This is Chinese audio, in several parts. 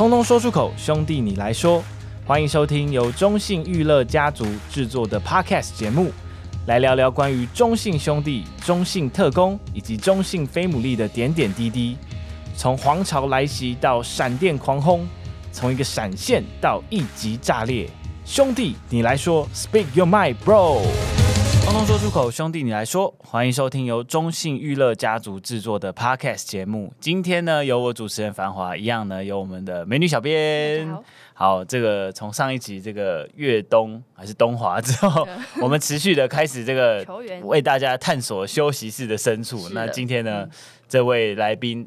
通通说出口，兄弟你来说。欢迎收听由中信娱乐家族制作的 Podcast 节目，来聊聊关于中信兄弟、中信特工以及中信飞姆利的点点滴滴。从皇朝来袭到闪电狂轰，从一个闪现到一级炸裂。兄弟你来说，Speak your mind, bro。通通说出口，兄弟你来说，欢迎收听由中信娱乐家族制作的 podcast 节目。今天呢，由我主持人繁华，一样呢，有我们的美女小编。好，这个从上一集这个越冬还是冬华之后，我们持续的开始这个为大家探索休息室的深处。那今天呢，这位来宾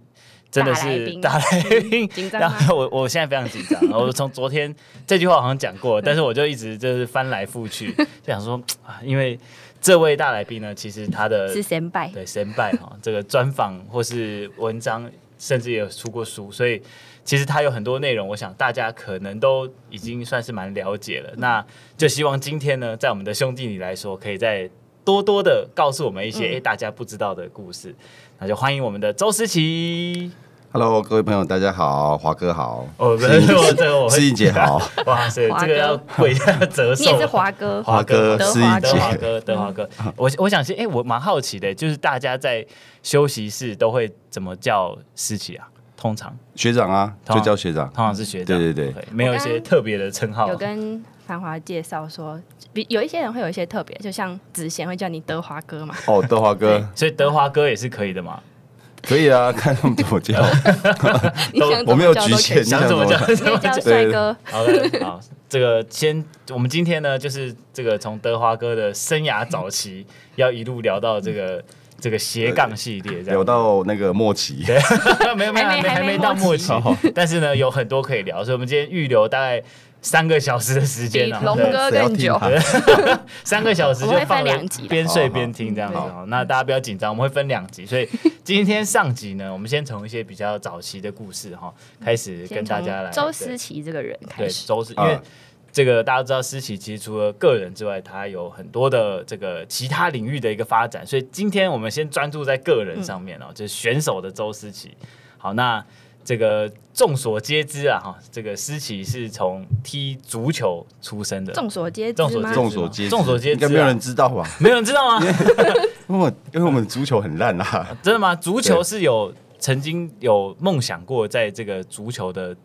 真的是大来宾，然后我我现在非常紧张。我从昨天这句话好像讲过，但是我就一直就是翻来覆去就想说，因为。这位大来宾呢，其实他的是先拜，对先拜哈，这个专访或是文章，甚至也有出过书，所以其实他有很多内容，我想大家可能都已经算是蛮了解了。那就希望今天呢，在我们的兄弟里来说，可以再多多的告诉我们一些哎大家不知道的故事。那就欢迎我们的周思琪。Hello，各位朋友，大家好，华哥好，哦，是我是思琪姐好，哇塞，这个跪下 折寿，你也是华哥，华哥思琪，德华哥，德华哥，我我想先，哎，我蛮好奇的，就是大家在休息室都会怎么叫思琪啊？通常学长啊，就叫学长，通常是学长，对对对，没有一些特别的称号。有跟繁华介绍说，比有一些人会有一些特别，就像子贤会叫你德华哥嘛，哦，德华哥，所以德华哥也是可以的嘛。可以啊，看他们怎么讲。都 我没有局限，你想怎么怎么想帅哥。好的，好，这个先，我们今天呢，就是这个从德华哥的生涯早期，要一路聊到这个 这个斜杠系列，有到那个末期。没有没有没有，还没到末期。但是呢，有很多可以聊，所以我们今天预留大概。三个小时的时间了，龙哥更久。三个小时就放两集，边睡边听这样子哦。那大家不要紧张，我们会分两集。所以 今天上集呢，我们先从一些比较早期的故事哈开始跟大家来。周思琪这个人开始周思，因为这个大家知道思琪其实除了个人之外，他有很多的这个其他领域的一个发展。所以今天我们先专注在个人上面哦，就是选手的周思琪。好，那。这个众所皆知啊，哈，这个思琪是从踢足球出身的。众所皆知，众所众所众所皆知，应该没有人知道吧？没有人知道吗？因为因为我们足球很烂啊。真的吗？足球是有曾经有梦想过在这个足球的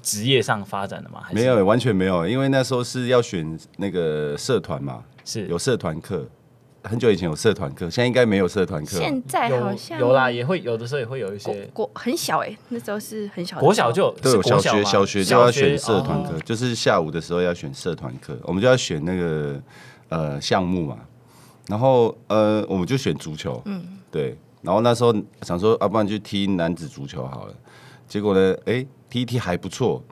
职业上发展的吗？没有，完全没有。因为那时候是要选那个社团嘛，是有社团课。很久以前有社团课，现在应该没有社团课。现在好像有啦，也会有的时候也会有一些国很小哎，那时候是很小。国小就就是小学，小学就要选社团课，就是下午的时候要选社团课，我们就要选那个呃项目嘛。然后呃，我们就选足球，嗯，对。然后那时候想说，要不然就踢男子足球好了。结果呢，哎，踢一踢还不错。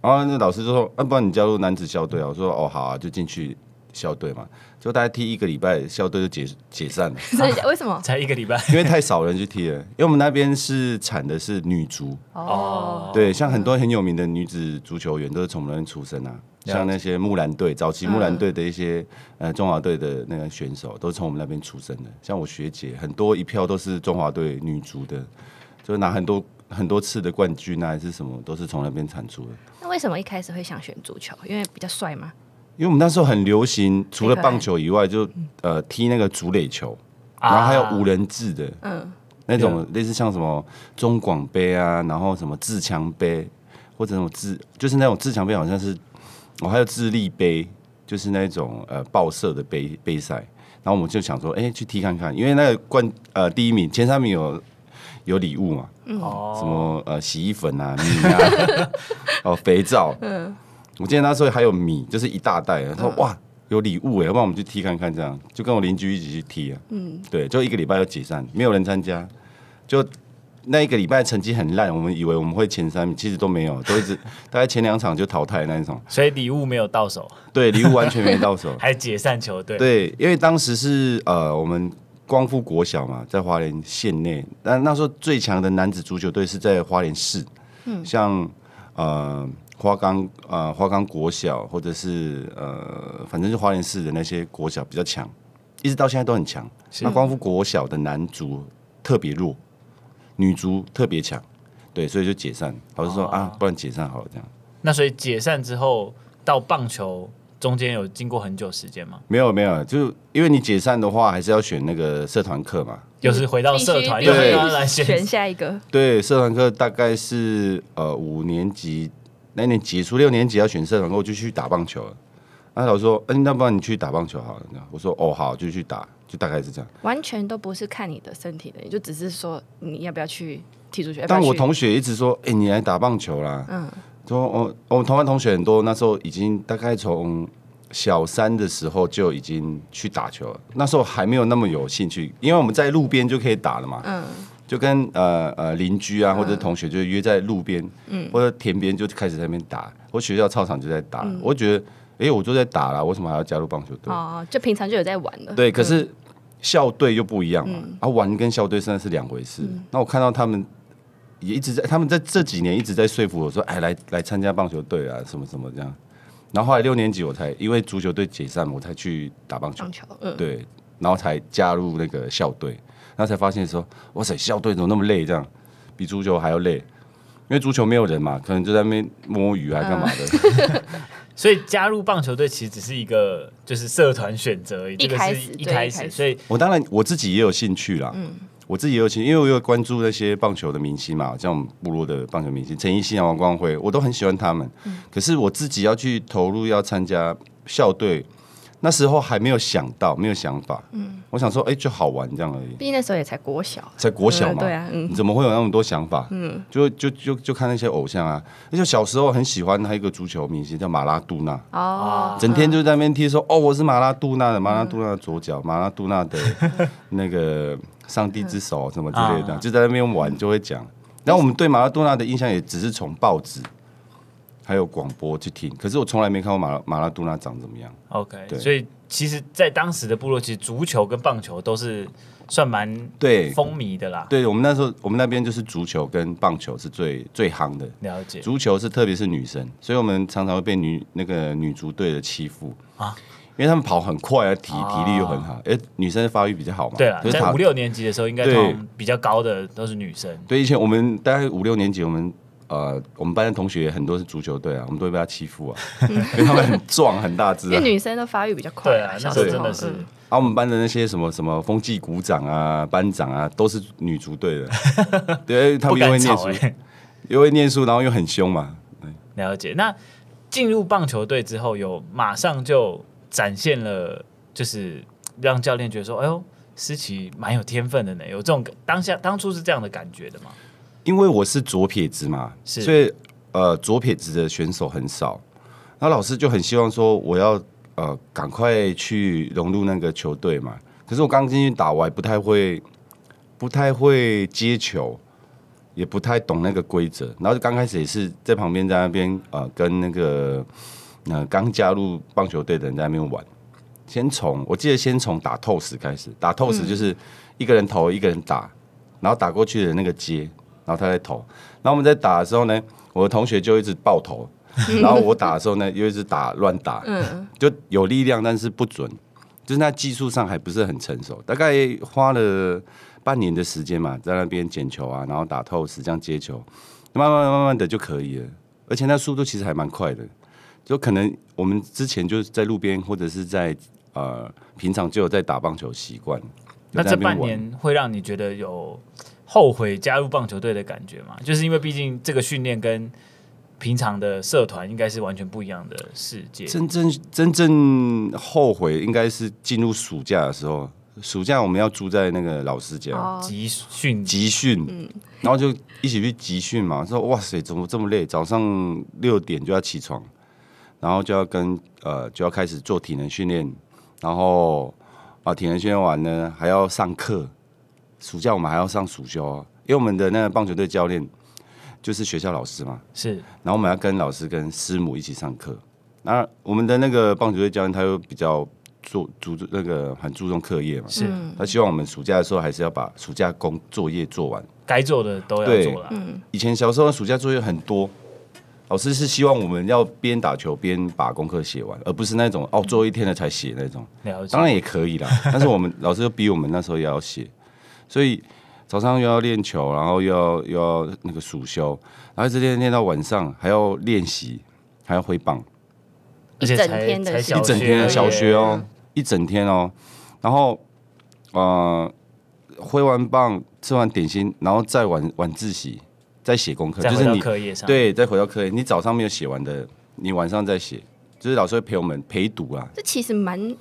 然后那老师就说，要不然你加入男子校队啊？我说，哦，好啊，就进去校队嘛。就大家踢一个礼拜，校队就解解散了。为什么？才一个礼拜，因为太少人去踢了。因为我们那边是产的是女足哦。对，像很多很有名的女子足球员都是从那边出生啊。像那些木兰队，早期木兰队的一些呃中华队的那个选手，都是从我们那边出生的。像我学姐，很多一票都是中华队女足的，就拿很多很多次的冠军啊，还是什么，都是从那边产出的。那为什么一开始会想选足球？因为比较帅吗？因为我们那时候很流行，除了棒球以外，就呃踢那个竹垒球，然后还有五人制的，嗯，那种类似像什么中广杯啊，然后什么自强杯，或者那种自就是那种自强杯，好像是，我还有自立杯，就是那种呃报社的杯杯赛，然后我们就想说，哎，去踢看看，因为那个冠呃第一名、前三名有有礼物嘛，哦，什么呃洗衣粉啊，哦肥皂，嗯。我记得那时候还有米，就是一大袋。他说：“哇，有礼物哎，要不然我们去踢看看？”这样就跟我邻居一起去踢啊。嗯，对，就一个礼拜就解散，没有人参加，就那一个礼拜成绩很烂。我们以为我们会前三，名，其实都没有，都一直 大概前两场就淘汰那一种。所以礼物没有到手，对，礼物完全没到手，还解散球队。对，因为当时是呃，我们光复国小嘛，在花莲县内，但那时候最强的男子足球队是在花莲市，像呃。花岗啊，花岗国小或者是呃，反正就花莲市的那些国小比较强，一直到现在都很强。那光复国小的男足特别弱，女足特别强，对，所以就解散。老师说啊，不然解散好了这样。那所以解散之后，到棒球中间有经过很久时间吗？没有，没有，就是因为你解散的话，还是要选那个社团课嘛。有是回到社团对，来选下一个。对，社团课大概是呃五年级。那年结束六年级要选社团，我就去打棒球了。那老师说：“嗯，那不然你去打棒球好了。”我说：“哦，好，就去打。”就大概是这样。完全都不是看你的身体的，也就只是说你要不要去踢足球。但我同学一直说：“哎，你来打棒球啦！”嗯，说我我们同班同学很多，那时候已经大概从小三的时候就已经去打球了。那时候还没有那么有兴趣，因为我们在路边就可以打了嘛。嗯。就跟呃呃邻居啊或者同学就约在路边嗯，或者田边就开始在那边打，或学校操场就在打。我觉得，哎，我就在打了，为什么还要加入棒球队？哦，就平常就有在玩了。对，可是校队又不一样了啊，玩跟校队真的是两回事。那我看到他们也一直在，他们在这几年一直在说服我说，哎，来来参加棒球队啊，什么什么这样。然后后来六年级我才因为足球队解散，我才去打棒球。棒球，嗯，对，然后才加入那个校队。然后才发现说，哇塞，校队怎么那么累？这样比足球还要累，因为足球没有人嘛，可能就在那边摸鱼还是干嘛的。所以加入棒球队其实只是一个就是社团选择，一开始一开始，所以我当然我自己也有兴趣啦。嗯，我自己有兴，因为我有关注那些棒球的明星嘛，像我部落的棒球明星陈奕迅啊、王光辉，我都很喜欢他们。嗯，可是我自己要去投入，要参加校队。那时候还没有想到，没有想法。嗯，我想说，哎，就好玩这样而已。毕竟那时候也才国小，才国小嘛，对啊，嗯，怎么会有那么多想法？嗯，就就就就看那些偶像啊，而且小时候很喜欢他一个足球明星叫马拉杜纳。哦，整天就在那边踢，说哦，我是马拉杜纳的，马拉杜纳的左脚，马拉杜纳的那个上帝之手什么之类的，就在那边玩，就会讲。然后我们对马拉多纳的印象也只是从报纸。还有广播去听，可是我从来没看过马马拉多纳长怎么样。OK，对，所以其实，在当时的部落，其实足球跟棒球都是算蛮对风靡的啦。对，我们那时候，我们那边就是足球跟棒球是最最夯的。了解，足球是特别是女生，所以我们常常会被女那个女足队的欺负啊，因为他们跑很快啊，体体力又很好，哎，女生发育比较好嘛。对啊，在五六年级的时候，应该比较高的都是女生。对，以前我们大概五六年级，我们。呃，我们班的同学很多是足球队啊，我们都会被他欺负啊，因为他们很壮很大只，因为女生都发育比较快，对啊，那是真的是啊。我们班的那些什么什么风纪鼓掌啊，班长啊，都是女足队的，对，他们又会念书，又会念书，然后又很凶嘛。了解。那进入棒球队之后，有马上就展现了，就是让教练觉得说，哎呦，思琪蛮有天分的呢。有这种当下当初是这样的感觉的吗？因为我是左撇子嘛，所以呃，左撇子的选手很少。那老师就很希望说，我要呃，赶快去融入那个球队嘛。可是我刚进去打，我不太会，不太会接球，也不太懂那个规则。然后刚开始也是在旁边在那边呃跟那个呃刚加入棒球队的人在那边玩。先从我记得先从打透石开始，打透石就是一个人投，一个人打，然后打过去的那个接。然后他在投，然后我们在打的时候呢，我的同学就一直爆头，然后我打的时候呢，又一直打乱打，就有力量，但是不准，就是那技术上还不是很成熟。大概花了半年的时间嘛，在那边捡球啊，然后打透视这样接球，慢慢慢慢的就可以了。而且那速度其实还蛮快的，就可能我们之前就是在路边或者是在呃平常就有在打棒球习惯。那这半年会让你觉得有。后悔加入棒球队的感觉嘛，就是因为毕竟这个训练跟平常的社团应该是完全不一样的世界。真正真正后悔应该是进入暑假的时候，暑假我们要住在那个老师家集训集训，然后就一起去集训嘛。说哇塞，怎么这么累？早上六点就要起床，然后就要跟呃就要开始做体能训练，然后啊体能训练完呢还要上课。暑假我们还要上暑假啊，因为我们的那个棒球队教练就是学校老师嘛，是。然后我们要跟老师跟师母一起上课。那我们的那个棒球队教练他又比较注注那个很注重课业嘛，是。他希望我们暑假的时候还是要把暑假工作业做完，该做的都要做。嗯，以前小时候暑假作业很多，老师是希望我们要边打球边把功课写完，而不是那种哦做一天了才写那种。当然也可以啦，但是我们老师又逼我们那时候也要写。所以早上又要练球，然后又要要那个暑休，然后直练练到晚上，还要练习，还要挥棒，整天的一整天的，小学哦，一整天哦。然后呃，挥完棒，吃完点心，然后再晚晚自习，再写功课，就是你对，再回到课业。你早上没有写完的，你晚上再写，就是老师会陪我们陪读啊。这其实蛮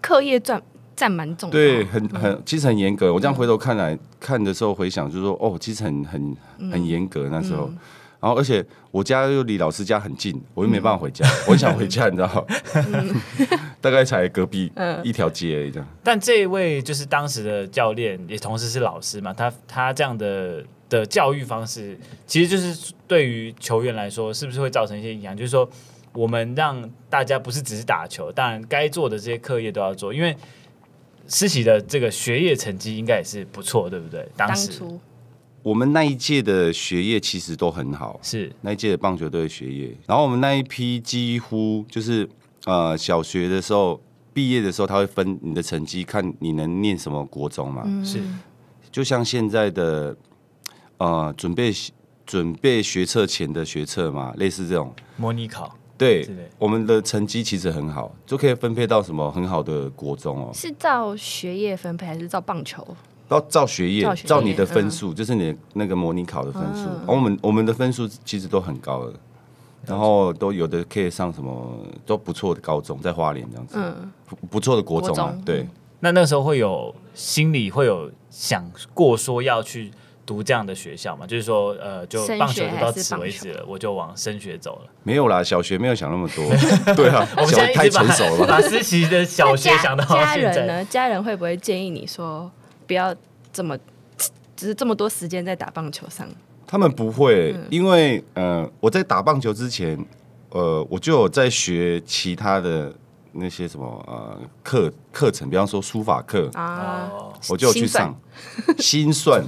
课业重。占蛮重，对，很很其实很严格。我这样回头看来看的时候，回想就是说，哦，其实很很很严格那时候。然后，而且我家又离老师家很近，我又没办法回家，我很想回家，你知道吗？大概才隔壁一条街这样。但这一位就是当时的教练，也同时是老师嘛。他他这样的的教育方式，其实就是对于球员来说，是不是会造成一些影响？就是说，我们让大家不是只是打球，当然该做的这些课业都要做，因为。师喜的这个学业成绩应该也是不错，对不对？当时我们那一届的学业其实都很好，是那一届的棒球队学业。然后我们那一批几乎就是呃，小学的时候毕业的时候，他会分你的成绩，看你能念什么国中嘛？是就像现在的呃，准备准备学测前的学测嘛，类似这种模拟考。对，我们的成绩其实很好，就可以分配到什么很好的国中哦。是照学业分配还是照棒球？照照学业，照你的分数，就是你那个模拟考的分数。我们我们的分数其实都很高的，然后都有的可以上什么都不错的高中，在花莲这样子，嗯，不错的国中。对，那那时候会有心里会有想过说要去。读这样的学校嘛，就是说，呃，就棒球到此为止了，我就往升学走了。没有啦，小学没有想那么多，对啊，小学太成熟了。把实习的小学想到家人呢？家人会不会建议你说不要这么，只是这么多时间在打棒球上？他们不会，因为，呃，我在打棒球之前，呃，我就有在学其他的。那些什么呃课课程，比方说书法课啊，我就去上 心算，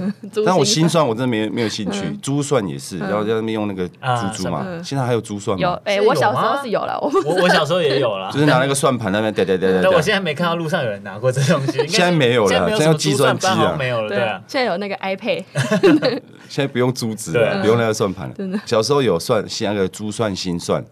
但我心算我真的没没有兴趣，珠算也是，然后在那边用那个珠珠嘛。现在还有珠算吗？有，哎，我小时候是有了，我我小时候也有了，就是拿那个算盘那边，对对对对。我现在没看到路上有人拿过这东西。现在没有了，现在计算机了，没有了，对啊。现在有那个 iPad，现在不用珠子了，不用那个算盘了。小时候有算，现在珠算、心算。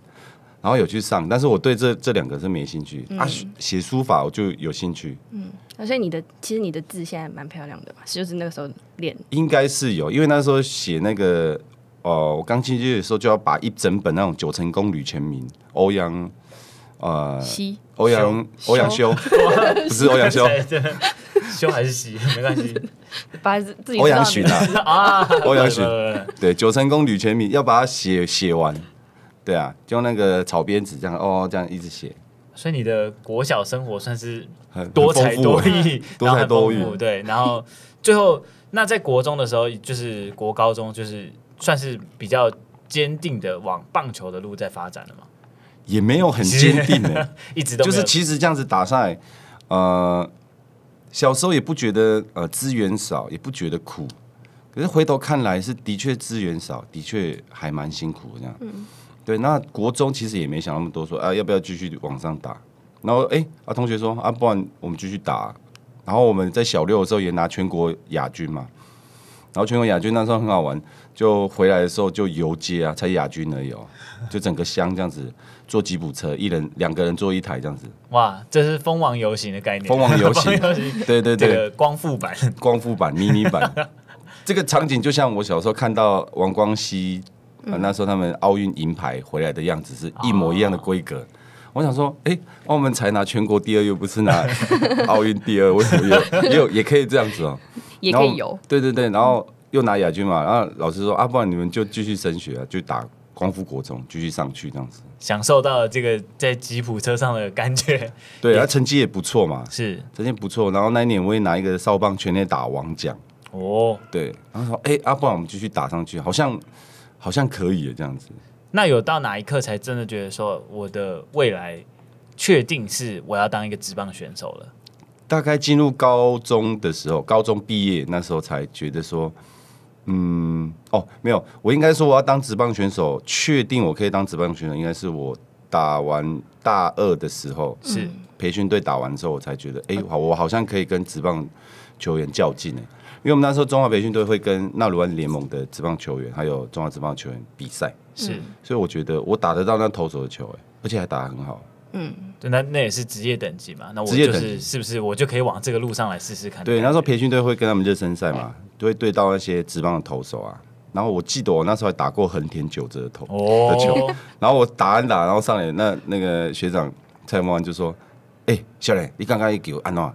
然后有去上，但是我对这这两个是没兴趣。啊，写书法我就有兴趣。嗯，那所以你的其实你的字现在蛮漂亮的吧？就是那个时候练，应该是有，因为那时候写那个哦，我刚进去的时候就要把一整本那种《九成宫女全名》欧阳西欧阳欧阳修，不是欧阳修，修还是西，没关系，把己欧阳询啊，欧阳询 对《九成宫醴全名要把它写写完。对啊，就用那个草编子这样哦，这样一直写。所以你的国小生活算是 多才多艺，多才多艺对。然后最后那在国中的时候，就是国高中，就是算是比较坚定的往棒球的路在发展了嘛。也没有很坚定的，一直都就是其实这样子打下来，呃，小时候也不觉得呃资源少，也不觉得苦。可是回头看来是的确资源少，的确还蛮辛苦这样。对，那国中其实也没想那么多，说啊要不要继续往上打？然后哎啊同学说啊，不然我们继续打。然后我们在小六的时候也拿全国亚军嘛。然后全国亚军那时候很好玩，就回来的时候就游街啊，才亚军而已哦，就整个乡这样子，坐吉普车，一人两个人坐一台这样子。哇，这是蜂王游行的概念，蜂王游行，对对对，光复版、光复版、迷你版，这个场景就像我小时候看到王光熙。啊，那时候他们奥运银牌回来的样子是一模一样的规格。我想说，哎，我们才拿全国第二，又不是拿 奥运第二，为什么又又也可以这样子哦？也可以有。对对对，然后又拿亚军嘛。然后老师说啊，不然你们就继续升学，就打光复国中，继续上去这样子。享受到了这个在吉普车上的感觉。对他成绩也不错嘛。是，成绩不错。然后那一年我也拿一个扫棒全能打王奖。哦。对。然后说，哎，阿不然我们继续打上去，好像。好像可以这样子。那有到哪一刻才真的觉得说我的未来确定是我要当一个直棒选手了？大概进入高中的时候，高中毕业那时候才觉得说，嗯，哦，没有，我应该说我要当直棒选手，确定我可以当直棒选手，应该是我打完大二的时候，是培训队打完之后，我才觉得，哎，好，我好像可以跟直棒球员较劲了。因为我们那时候中华培训队会跟纳鲁安联盟的职棒球员，还有中华职棒球员比赛，是，所以我觉得我打得到那投手的球，哎，而且还打得很好，嗯，那那也是职业等级嘛，那我就是是不是我就可以往这个路上来试试看？对，那时候培训队会跟他们热身赛嘛，都会对到那些职棒的投手啊。然后我记得我那时候还打过横田九泽的投的球，然后我打完打，然后上来那那个学长蔡文安就说：“哎，小磊，你刚刚一球安哪？”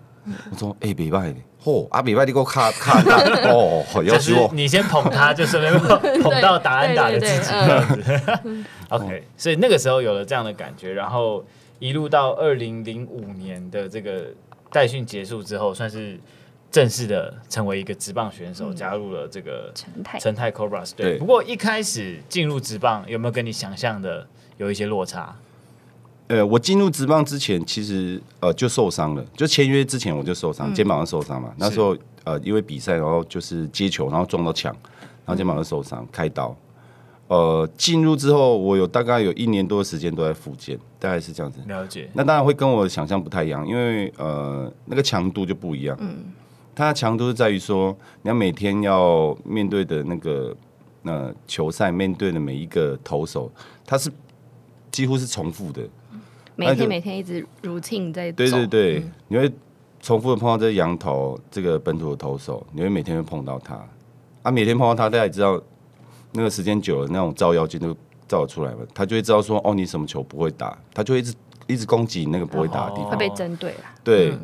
我说：“哎，别坏哦，阿比拜你我卡卡打哦，就是你先捧他，就是被 捧到答案打的自己。OK，所以那个时候有了这样的感觉，然后一路到二零零五年的这个代训结束之后，算是正式的成为一个职棒选手，加入了这个陈泰陈泰 Cobra's。对，不过一开始进入职棒有没有跟你想象的有一些落差？呃，我进入职棒之前，其实呃就受伤了，就签约之前我就受伤，肩膀受伤嘛。那时候呃因为比赛，然后就是接球，然后撞到墙，然后肩膀受伤，开刀。呃，进入之后，我有大概有一年多的时间都在复健，大概是这样子。了解。那当然会跟我想象不太一样，因为呃那个强度就不一样。嗯。它的强度是在于说，你要每天要面对的那个那球赛面对的每一个投手，它是几乎是重复的。每天每天一直如庆在对对对，你会重复的碰到这羊头这个本土的投手，你会每天会碰到他，啊，每天碰到他，大家也知道，那个时间久了，那种照妖精都照出来了，他就会知道说哦，你什么球不会打，他就一直一直攻击那个不会打的地方，会被针对了，对，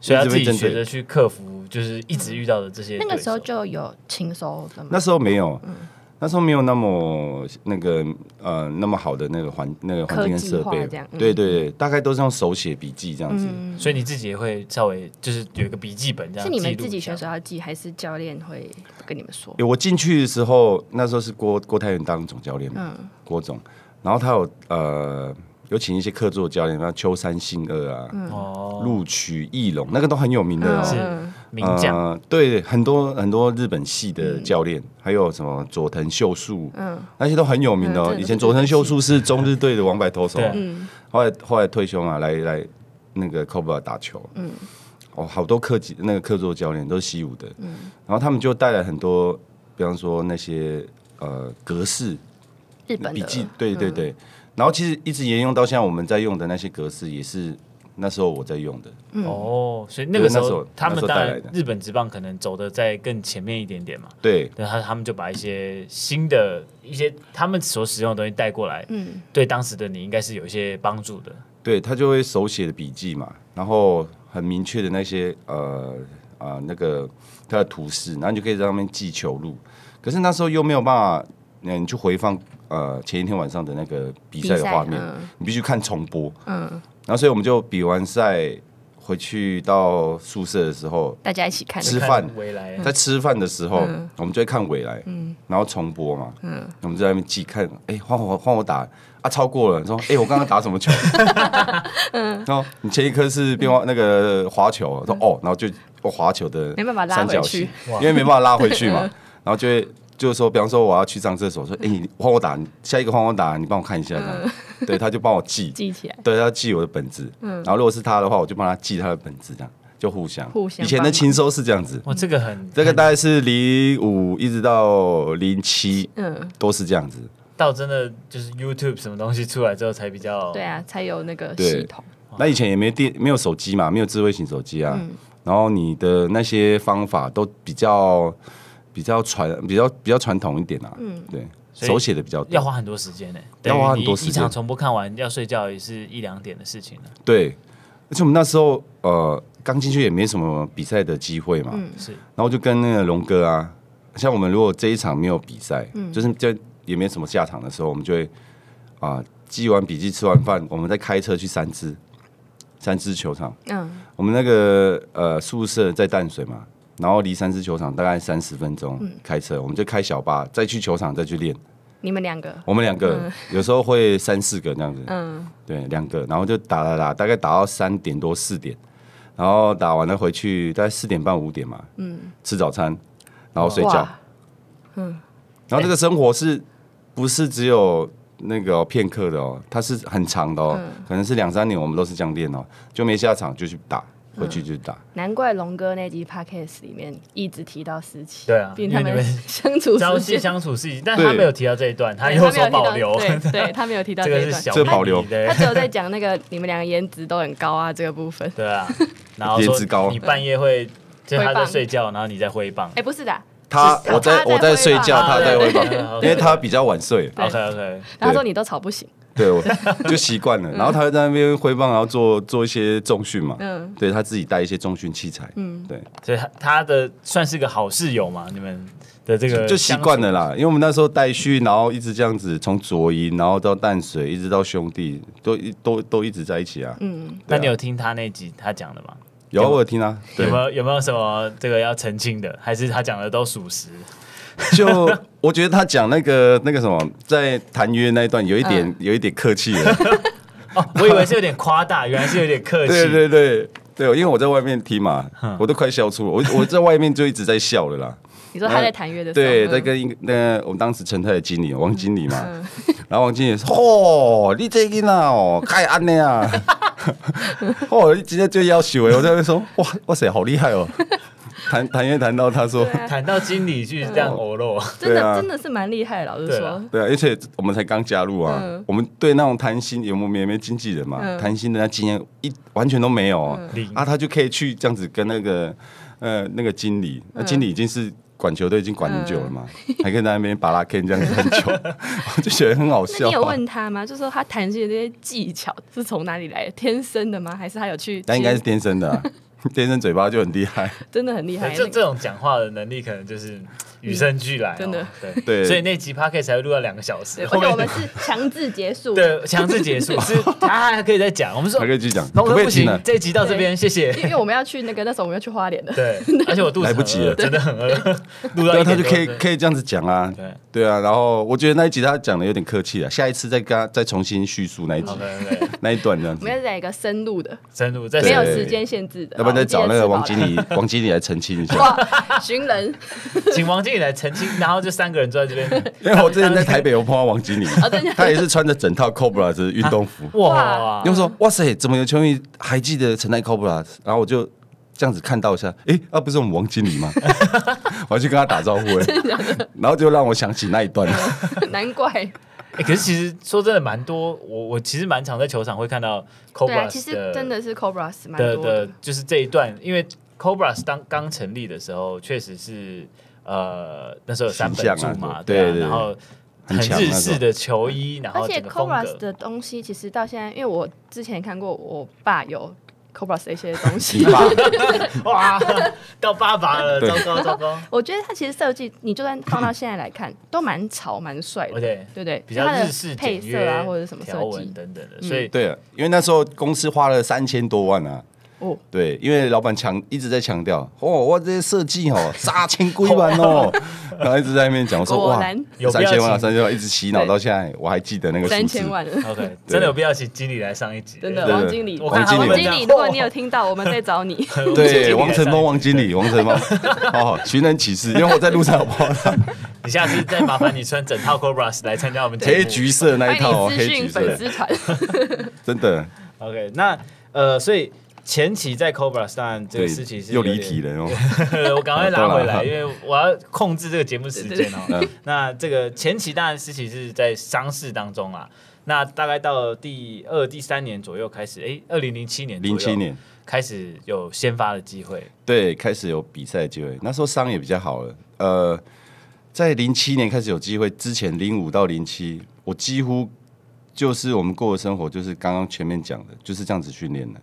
所以要自己学着去克服，就是一直遇到的这些，那个时候就有轻松的吗？那时候没有。那时候没有那么那个呃那么好的那个环那个环境跟设备，对对对，大概都是用手写笔记这样子，所以你自己也会稍微就是有一个笔记本这样。是你们自己选手要记，还是教练会跟你们说？有我进去的时候，那时候是郭郭泰铭当总教练，嗯，郭总，然后他有呃有请一些客座教练，像秋山信二啊，哦，录取一龙，那个都很有名的哦。呃，对，很多很多日本系的教练，还有什么佐藤秀树，嗯，那些都很有名的。以前佐藤秀树是中日队的王牌投手，嗯，后来后来退休嘛，来来那个 c o b r a 打球，嗯，哦，好多客籍那个客座教练都是习武的，嗯，然后他们就带来很多，比方说那些呃格式，日本的，对对对，然后其实一直沿用到现在，我们在用的那些格式也是。那时候我在用的哦，所以那个时候他们当然日本职棒可能走的在更前面一点点嘛。对，然后他们就把一些新的、一些他们所使用的东西带过来。嗯，对，当时的你应该是有一些帮助的。对他就会手写的笔记嘛，然后很明确的那些呃啊那个他的图示，然后你就可以在上面记球路。可是那时候又没有办法，嗯，去回放呃前一天晚上的那个比赛的画面，你必须看重播。嗯。然后所以我们就比完赛回去到宿舍的时候，大家一起看吃饭，在吃饭的时候，我们就会看未来，然后重播嘛，嗯，我们就在那边记看，哎，换我换我打啊，超过了，你说，哎，我刚刚打什么球？嗯，后你前一颗是变化那个滑球，说哦，然后就我滑球的没办法拉回去，因为没办法拉回去嘛，然后就会就是说，比方说我要去上厕所，说哎，换我打下一个换我打，你帮我看一下。对，他就帮我记记起来。对，他记我的本子，嗯，然后如果是他的话，我就帮他记他的本子，这样就互相。互相。以前的亲收是这样子。我这个很，这个大概是零五一直到零七，嗯，都是这样子。到真的就是 YouTube 什么东西出来之后才比较。对啊，才有那个系统。那以前也没电，没有手机嘛，没有智慧型手机啊。嗯。然后你的那些方法都比较比较传比较比较传统一点啊。嗯。对。手写的比较要花很多时间呢，要花很多时间。一场重播看完要睡觉也是一两点的事情了。对，而且我们那时候呃刚进去也没什么比赛的机会嘛，是。然后就跟那个龙哥啊，像我们如果这一场没有比赛，嗯，就是就也没什么下场的时候，我们就会啊记完笔记吃完饭，我们再开车去三支三支球场。嗯，我们那个呃宿舍在淡水嘛。然后离三狮球场大概三十分钟开车，我们就开小巴再去球场再去练。你们两个？我们两个，有时候会三四个那样子。嗯，对，两个，然后就打打打，大概打到三点多四点，然后打完了回去，大概四点半五点嘛。嗯，吃早餐，然后睡觉。嗯。然后这个生活是不是只有那个片刻的哦？它是很长的哦，可能是两三年，我们都是这样练哦，就没下场就去打。回去就打，难怪龙哥那集 podcast 里面一直提到事情，对啊，并他们 相处、朝夕相处事情，但他没有提到这一段，他后说保留，对他没有提到 这个是小保留，他只有在讲那个你们两个颜值都很高啊这个部分，对啊，颜值高，你半夜会他在睡觉，然后你在挥棒，哎，不是的，他我在我在睡觉，他在挥棒，因为他比较晚睡，OK OK，他说你都吵不醒。对，我就习惯了。然后他就在那边挥棒，然后做做一些重训嘛。嗯，对他自己带一些重训器材。嗯，对，所以他的算是个好室友嘛。你们的这个就习惯了啦，因为我们那时候带训，然后一直这样子，从卓营然后到淡水，一直到兄弟，都都都一直在一起啊。嗯，那你有听他那集他讲的吗？有，我听啊。有没有有没有什么这个要澄清的？还是他讲的都属实？就我觉得他讲那个那个什么，在谈约那一段有一点有一点客气了。哦，我以为是有点夸大，原来是有点客气。对对对对，因为我在外面听嘛，我都快笑出了。我我在外面就一直在笑了啦。你说他在谈约的？对，在跟那我们当时陈太的经理王经理嘛。然后王经理说：“嚯，你这个呢，太安啊，嚯，你直接就要求哎！我在那边说：哇哇塞，好厉害哦。”谈 谈，也谈到他说，谈到经理去这样哦喽，真的真的是蛮厉害，老实说。对啊，而且我们才刚加入啊，我们对那种谈心有没没经纪人嘛？谈心的那经验一完全都没有啊，他就可以去这样子跟那个呃那个经理，那经理已经是管球队已经管很久了嘛，还可以在那边巴拉 K 这样子很久，就觉得很好笑。你有问他吗？就说他谈心的那些技巧是从哪里来？天生的吗？还是他有去？他应该是天生的。天生嘴巴就很厉害，真的很厉害。这这种讲话的能力，可能就是。与生俱来，真的对对，所以那集 p o c a s t 才会录了两个小时，而且我们是强制结束，对，强制结束 是他还可以再讲，我们说还可以继续讲，那我们不行，这一集到这边谢谢，因为我们要去那个，那时候我们要去花莲的，对，而且我肚子来不及了，真的很饿，录完他就可以可以这样子讲啊，对对啊，然后我觉得那一集他讲的有点客气了，下一次再跟他再重新叙述那一集那一段这样子，我们要再一个深入的深入，没有时间限制的，要不然再找那个王经理王经理来澄清一下，哇，寻人，请王经。来澄清，然后就三个人坐在这边。因为我之前在台北，我碰到王经理，他也是穿着整套 Cobra 的运动服。哇！又说哇塞，怎么有球迷还记得陈在 Cobra，然后我就这样子看到一下，哎，那不是我们王经理吗？我要去跟他打招呼哎，然后就让我想起那一段。难怪。哎，可是其实说真的，蛮多。我我其实蛮常在球场会看到 Cobra。对，其实真的是 Cobra 的的，就是这一段，因为 Cobra 当刚成立的时候，确实是。呃，那时候三本组嘛，对，然后日式的球衣，然后而且 Cobra s 的东西，其实到现在，因为我之前看过我爸有 Cobra 的一些东西，哇，到爸爸了，糟糕糟糕！我觉得他其实设计，你就算放到现在来看，都蛮潮、蛮帅的，对对？比较日式配色啊，或者什么条纹等等的，所以对，因为那时候公司花了三千多万啊。哦，对，因为老板强一直在强调，哦，我这些设计哦，杀千万版哦，然后一直在那边讲，我说哇，三千万，三千万，一直洗脑到现在，我还记得那个三千万。OK，真的有必要请经理来上一集，真的，王经理，王经理，如果你有听到，我们在找你。对，王成峰，王经理，王成 好哦，寻人启事，因为我在路上不好？你下次再麻烦你穿整套 Core b r u s 来参加我们。黑橘色那一套哦，黑橘色。粉丝团，真的。OK，那呃，所以。前期在 Cobra，上这个事情是又离题了哦。我赶快拉回来，因为我要控制这个节目时间哦。那这个前期当然事情是在伤势当中啊。那大概到第二、第三年左右开始，哎，二零零七年，零七年开始有先发的机会，对，开始有比赛机会。那时候伤也比较好了。呃，在零七年开始有机会之前，零五到零七，我几乎就是我们过的生活，就是刚刚前面讲的，就是这样子训练的。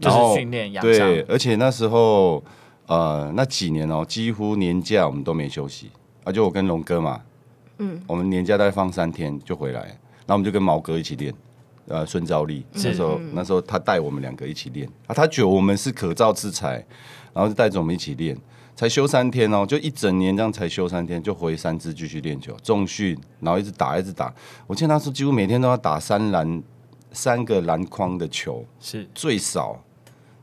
就是训练养伤，对，而且那时候，呃，那几年哦，几乎年假我们都没休息。而且我跟龙哥嘛，嗯，我们年假大概放三天就回来，然后我们就跟毛哥一起练，呃，孙兆丽那时候，那时候他带我们两个一起练，啊，他觉得我们是可造之材，然后就带着我们一起练。才休三天哦，就一整年这样才休三天，就回三支继续练球，重训，然后一直打，一直打。我记得他说，几乎每天都要打三篮，三个篮筐的球，是最少。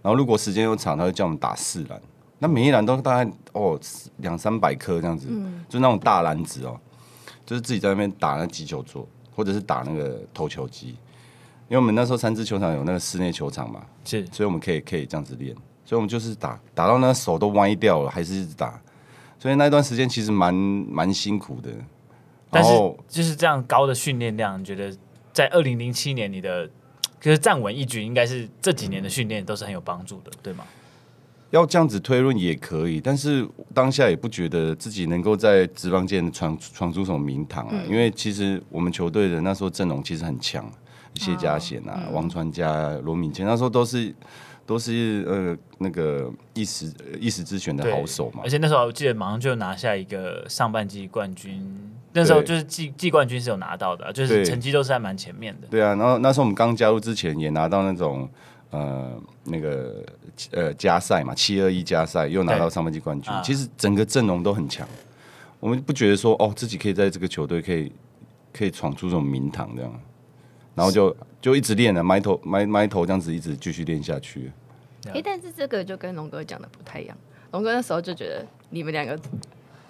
然后如果时间又长，他就叫我们打四篮，那每一篮都大概哦两三百颗这样子，就那种大篮子哦，就是自己在那边打那击球座，或者是打那个投球机，因为我们那时候三支球场有那个室内球场嘛，是，所以我们可以可以这样子练，所以我们就是打打到那手都歪掉了，还是打，所以那一段时间其实蛮蛮辛苦的，但是就是这样高的训练量，你觉得在二零零七年你的。就是站稳一局，应该是这几年的训练都是很有帮助的，对吗？要这样子推论也可以，但是当下也不觉得自己能够在直棒间闯闯出什么名堂啊！因为其实我们球队的那时候阵容其实很强，谢嘉贤啊、王传佳、罗敏谦，那时候都是都是呃那个一时一时之选的好手嘛。而且那时候我记得马上就拿下一个上半季冠军。那时候就是季季冠军是有拿到的，就是成绩都是在蛮前面的。对啊，然后那时候我们刚加入之前也拿到那种呃那个呃加赛嘛，七二一加赛又拿到上半季冠军。其实整个阵容都很强，我们不觉得说哦自己可以在这个球队可以可以闯出这种名堂这样，然后就就一直练啊，埋头埋埋头这样子一直继续练下去。哎，但是这个就跟龙哥讲的不太一样，龙哥那时候就觉得你们两个。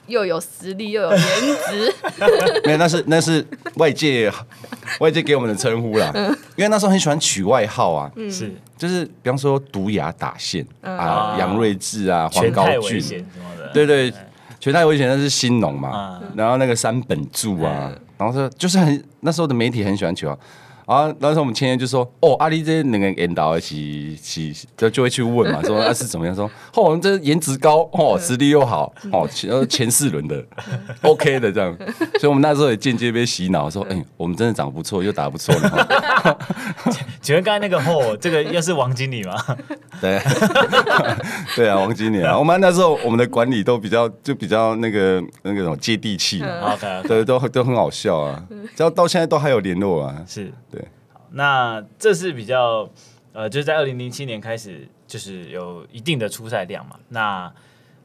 又有实力，又有颜值。没有，那是那是外界外界给我们的称呼啦。因为那时候很喜欢取外号啊，是就是比方说毒牙打线啊，杨瑞智啊，黄高俊，对对，全太危险。那是新农嘛，然后那个三本柱啊，然后说就是很那时候的媒体很喜欢取啊。啊，那时候我们签约就说，哦，阿丽这两个引导一起，起就就会去问嘛，说那是怎么样？说，哦，我们这颜值高，哦，实力又好，哦，前前四轮的，OK 的这样，所以我们那时候也间接被洗脑，说，哎，我们真的长得不错，又打不错了。请问刚才那个货，这个又是王经理吗？对，对啊，王经理啊，我们那时候我们的管理都比较就比较那个那个什么接地气，OK，对，都都很好笑啊，然到现在都还有联络啊，是，对。那这是比较呃，就是在二零零七年开始，就是有一定的出赛量嘛。那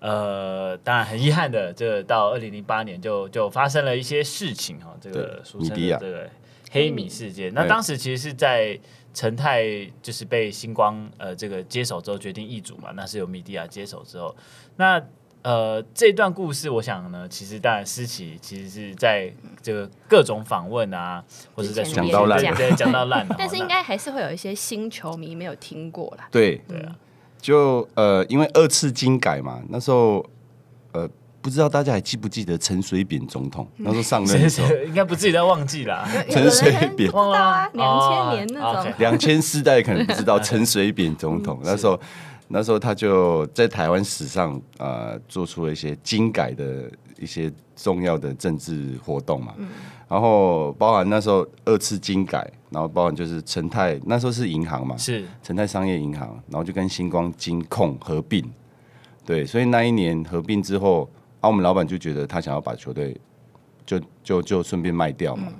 呃，当然很遗憾的，这到二零零八年就就发生了一些事情哈，这个俗称啊，这个黑米事件。那当时其实是在。陈泰就是被星光呃这个接手之后决定易主嘛，那是由米蒂亚接手之后，那呃这段故事，我想呢，其实当然思琪其实是在这个各种访问啊，或者在讲到烂，讲到烂，但是应该还是会有一些新球迷没有听过啦。对对啊，就呃因为二次精改嘛，那时候呃。不知道大家还记不记得陈水扁总统那时候上任的时候，应该不记得忘记了。陈水扁忘了，两千年那种，两千世代可能不知道陈水扁总统 那时候，那时候他就在台湾史上做出了一些精改的一些重要的政治活动嘛。然后包含那时候二次精改，然后包含就是陈泰那时候是银行嘛，是陈泰商业银行，然后就跟星光金控合并，对，所以那一年合并之后。然后我们老板就觉得他想要把球队就就就顺便卖掉嘛，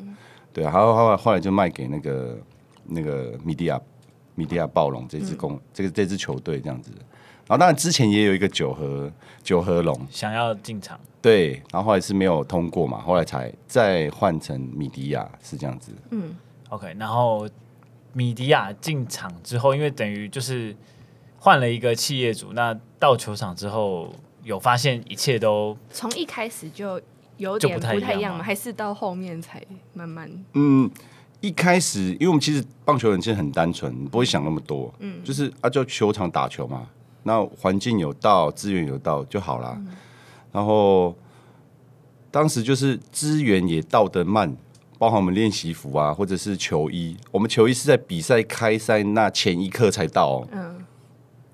对然后后来后来就卖给那个那个米迪亚米迪亚暴龙这支公这个这支球队这样子。然后当然之前也有一个九和九和龙想要进场，对，然后后来是没有通过嘛，后来才再换成米迪亚是这样子。嗯，OK，然后米迪亚进场之后，因为等于就是换了一个企业主，那到球场之后。有发现，一切都从一开始就有点不太一样吗？还是到后面才慢慢？嗯，一开始，因为我们其实棒球人其实很单纯，不会想那么多。嗯，就是啊，就球场打球嘛，那环境有到，资源有到就好啦。然后当时就是资源也到的慢，包含我们练习服啊，或者是球衣，我们球衣是在比赛开赛那前一刻才到。嗯。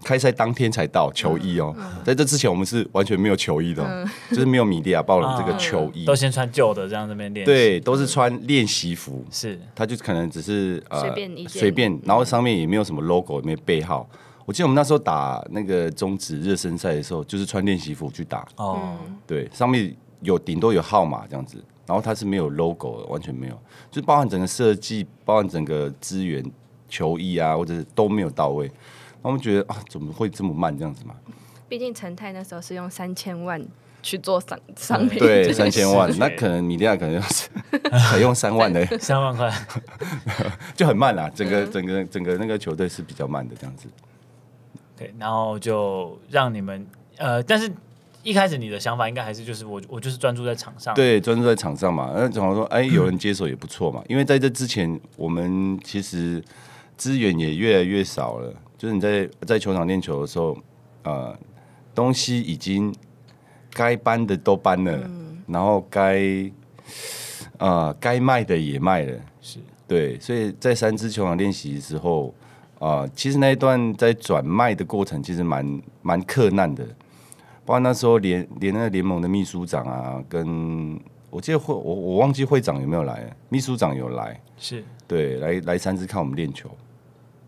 开赛当天才到球衣哦，在这之前我们是完全没有球衣的，就是没有米利亚抱了这个球衣，都先穿旧的这样这边练。对，都是穿练习服，是，他就可能只是呃随便，随便，然后上面也没有什么 logo，也没背号。我记得我们那时候打那个中职热身赛的时候，就是穿练习服去打哦，对，上面有顶多有号码这样子，然后它是没有 logo，的完全没有，就包含整个设计，包含整个资源球衣啊，或者是都没有到位。他们觉得啊，怎么会这么慢这样子嘛？毕竟陈泰那时候是用三千万去做商商品，对，三千万，那可能米利亚可能用才用三万的 三万块 就很慢啦。整个整个整个那个球队是比较慢的这样子。对，然后就让你们呃，但是一开始你的想法应该还是就是我我就是专注在场上，对，专注在场上嘛。那怎么说？哎，有人接手也不错嘛。因为在这之前，我们其实资源也越来越少了。就是你在在球场练球的时候，呃，东西已经该搬的都搬了，然后该呃该卖的也卖了，是对，所以在三支球场练习的时候，啊，其实那一段在转卖的过程其实蛮蛮克难的，包括那时候联联那联盟的秘书长啊，跟我记得会我我忘记会长有没有来，秘书长有来，是对来来三支看我们练球。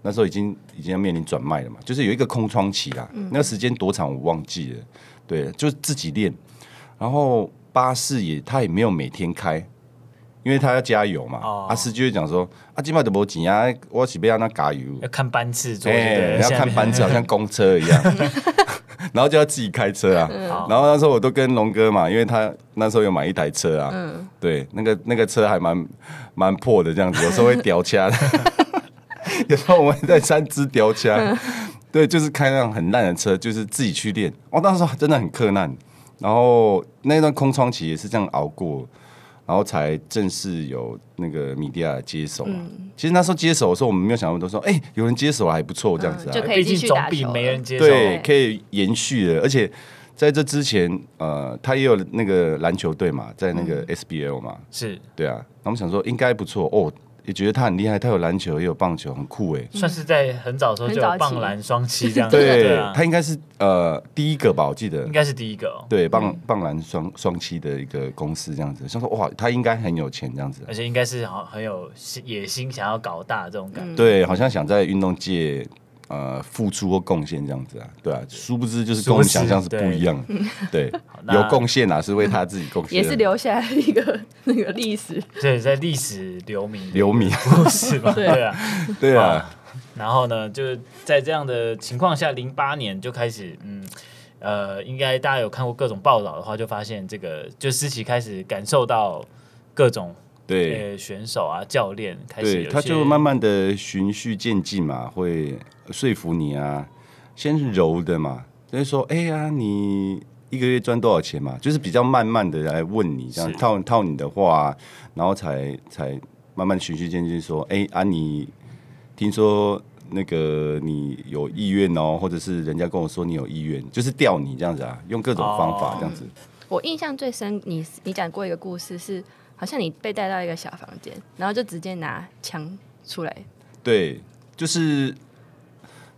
那时候已经已经要面临转卖了嘛，就是有一个空窗期啊，那个时间多长我忘记了。对，就自己练。然后巴士也他也没有每天开，因为他要加油嘛。阿四就会讲说：“阿金麦得博钱啊，我起要阿那加油。”要看班次，对，要看班次，好像公车一样。然后就要自己开车啊。然后那时候我都跟龙哥嘛，因为他那时候有买一台车啊。对，那个那个车还蛮蛮破的，这样子，有时候会掉来。有时候我们在三支雕枪，对，就是开那种很烂的车，就是自己去练。我当时真的很困难，然后那段空窗期也是这样熬过，然后才正式有那个米迪亚接手。其实那时候接手的时候，我们没有想到都说，哎，有人接手还不错这样子，毕竟总比没人接手。对，可以延续的，而且在这之前，呃，他也有那个篮球队嘛，在那个 SBL 嘛，是对啊。那我们想说应该不错哦。也觉得他很厉害，他有篮球也有棒球，很酷哎，算是在很早的时候就有棒篮双栖这样子。对，他应该是呃第一个吧，我记得应该是第一个。对，棒棒篮双双栖的一个公司这样子，像说哇，他应该很有钱这样子，而且应该是很很有野心，想要搞大这种感觉。对，好像想在运动界。呃，付出或贡献这样子啊，对啊，殊不知就是跟我们想象是不一样的，对，有贡献啊，是为他自己贡献，也是留下来一个那个历史，对，在历史留名，留名故是吧？对啊，对啊，然后呢，就是在这样的情况下，零八年就开始，嗯，呃，应该大家有看过各种报道的话，就发现这个，就思琪开始感受到各种。对选手啊，教练开始，他就慢慢的循序渐进嘛，会说服你啊，先是柔的嘛，就是说，哎呀，你一个月赚多少钱嘛，就是比较慢慢的来问你，这样套套你的话，然后才才慢慢循序渐进说，哎，啊，你听说那个你有意愿哦，或者是人家跟我说你有意愿，就是钓你这样子啊，用各种方法这样子。我印象最深，你你讲过一个故事是。好像你被带到一个小房间，然后就直接拿枪出来。对，就是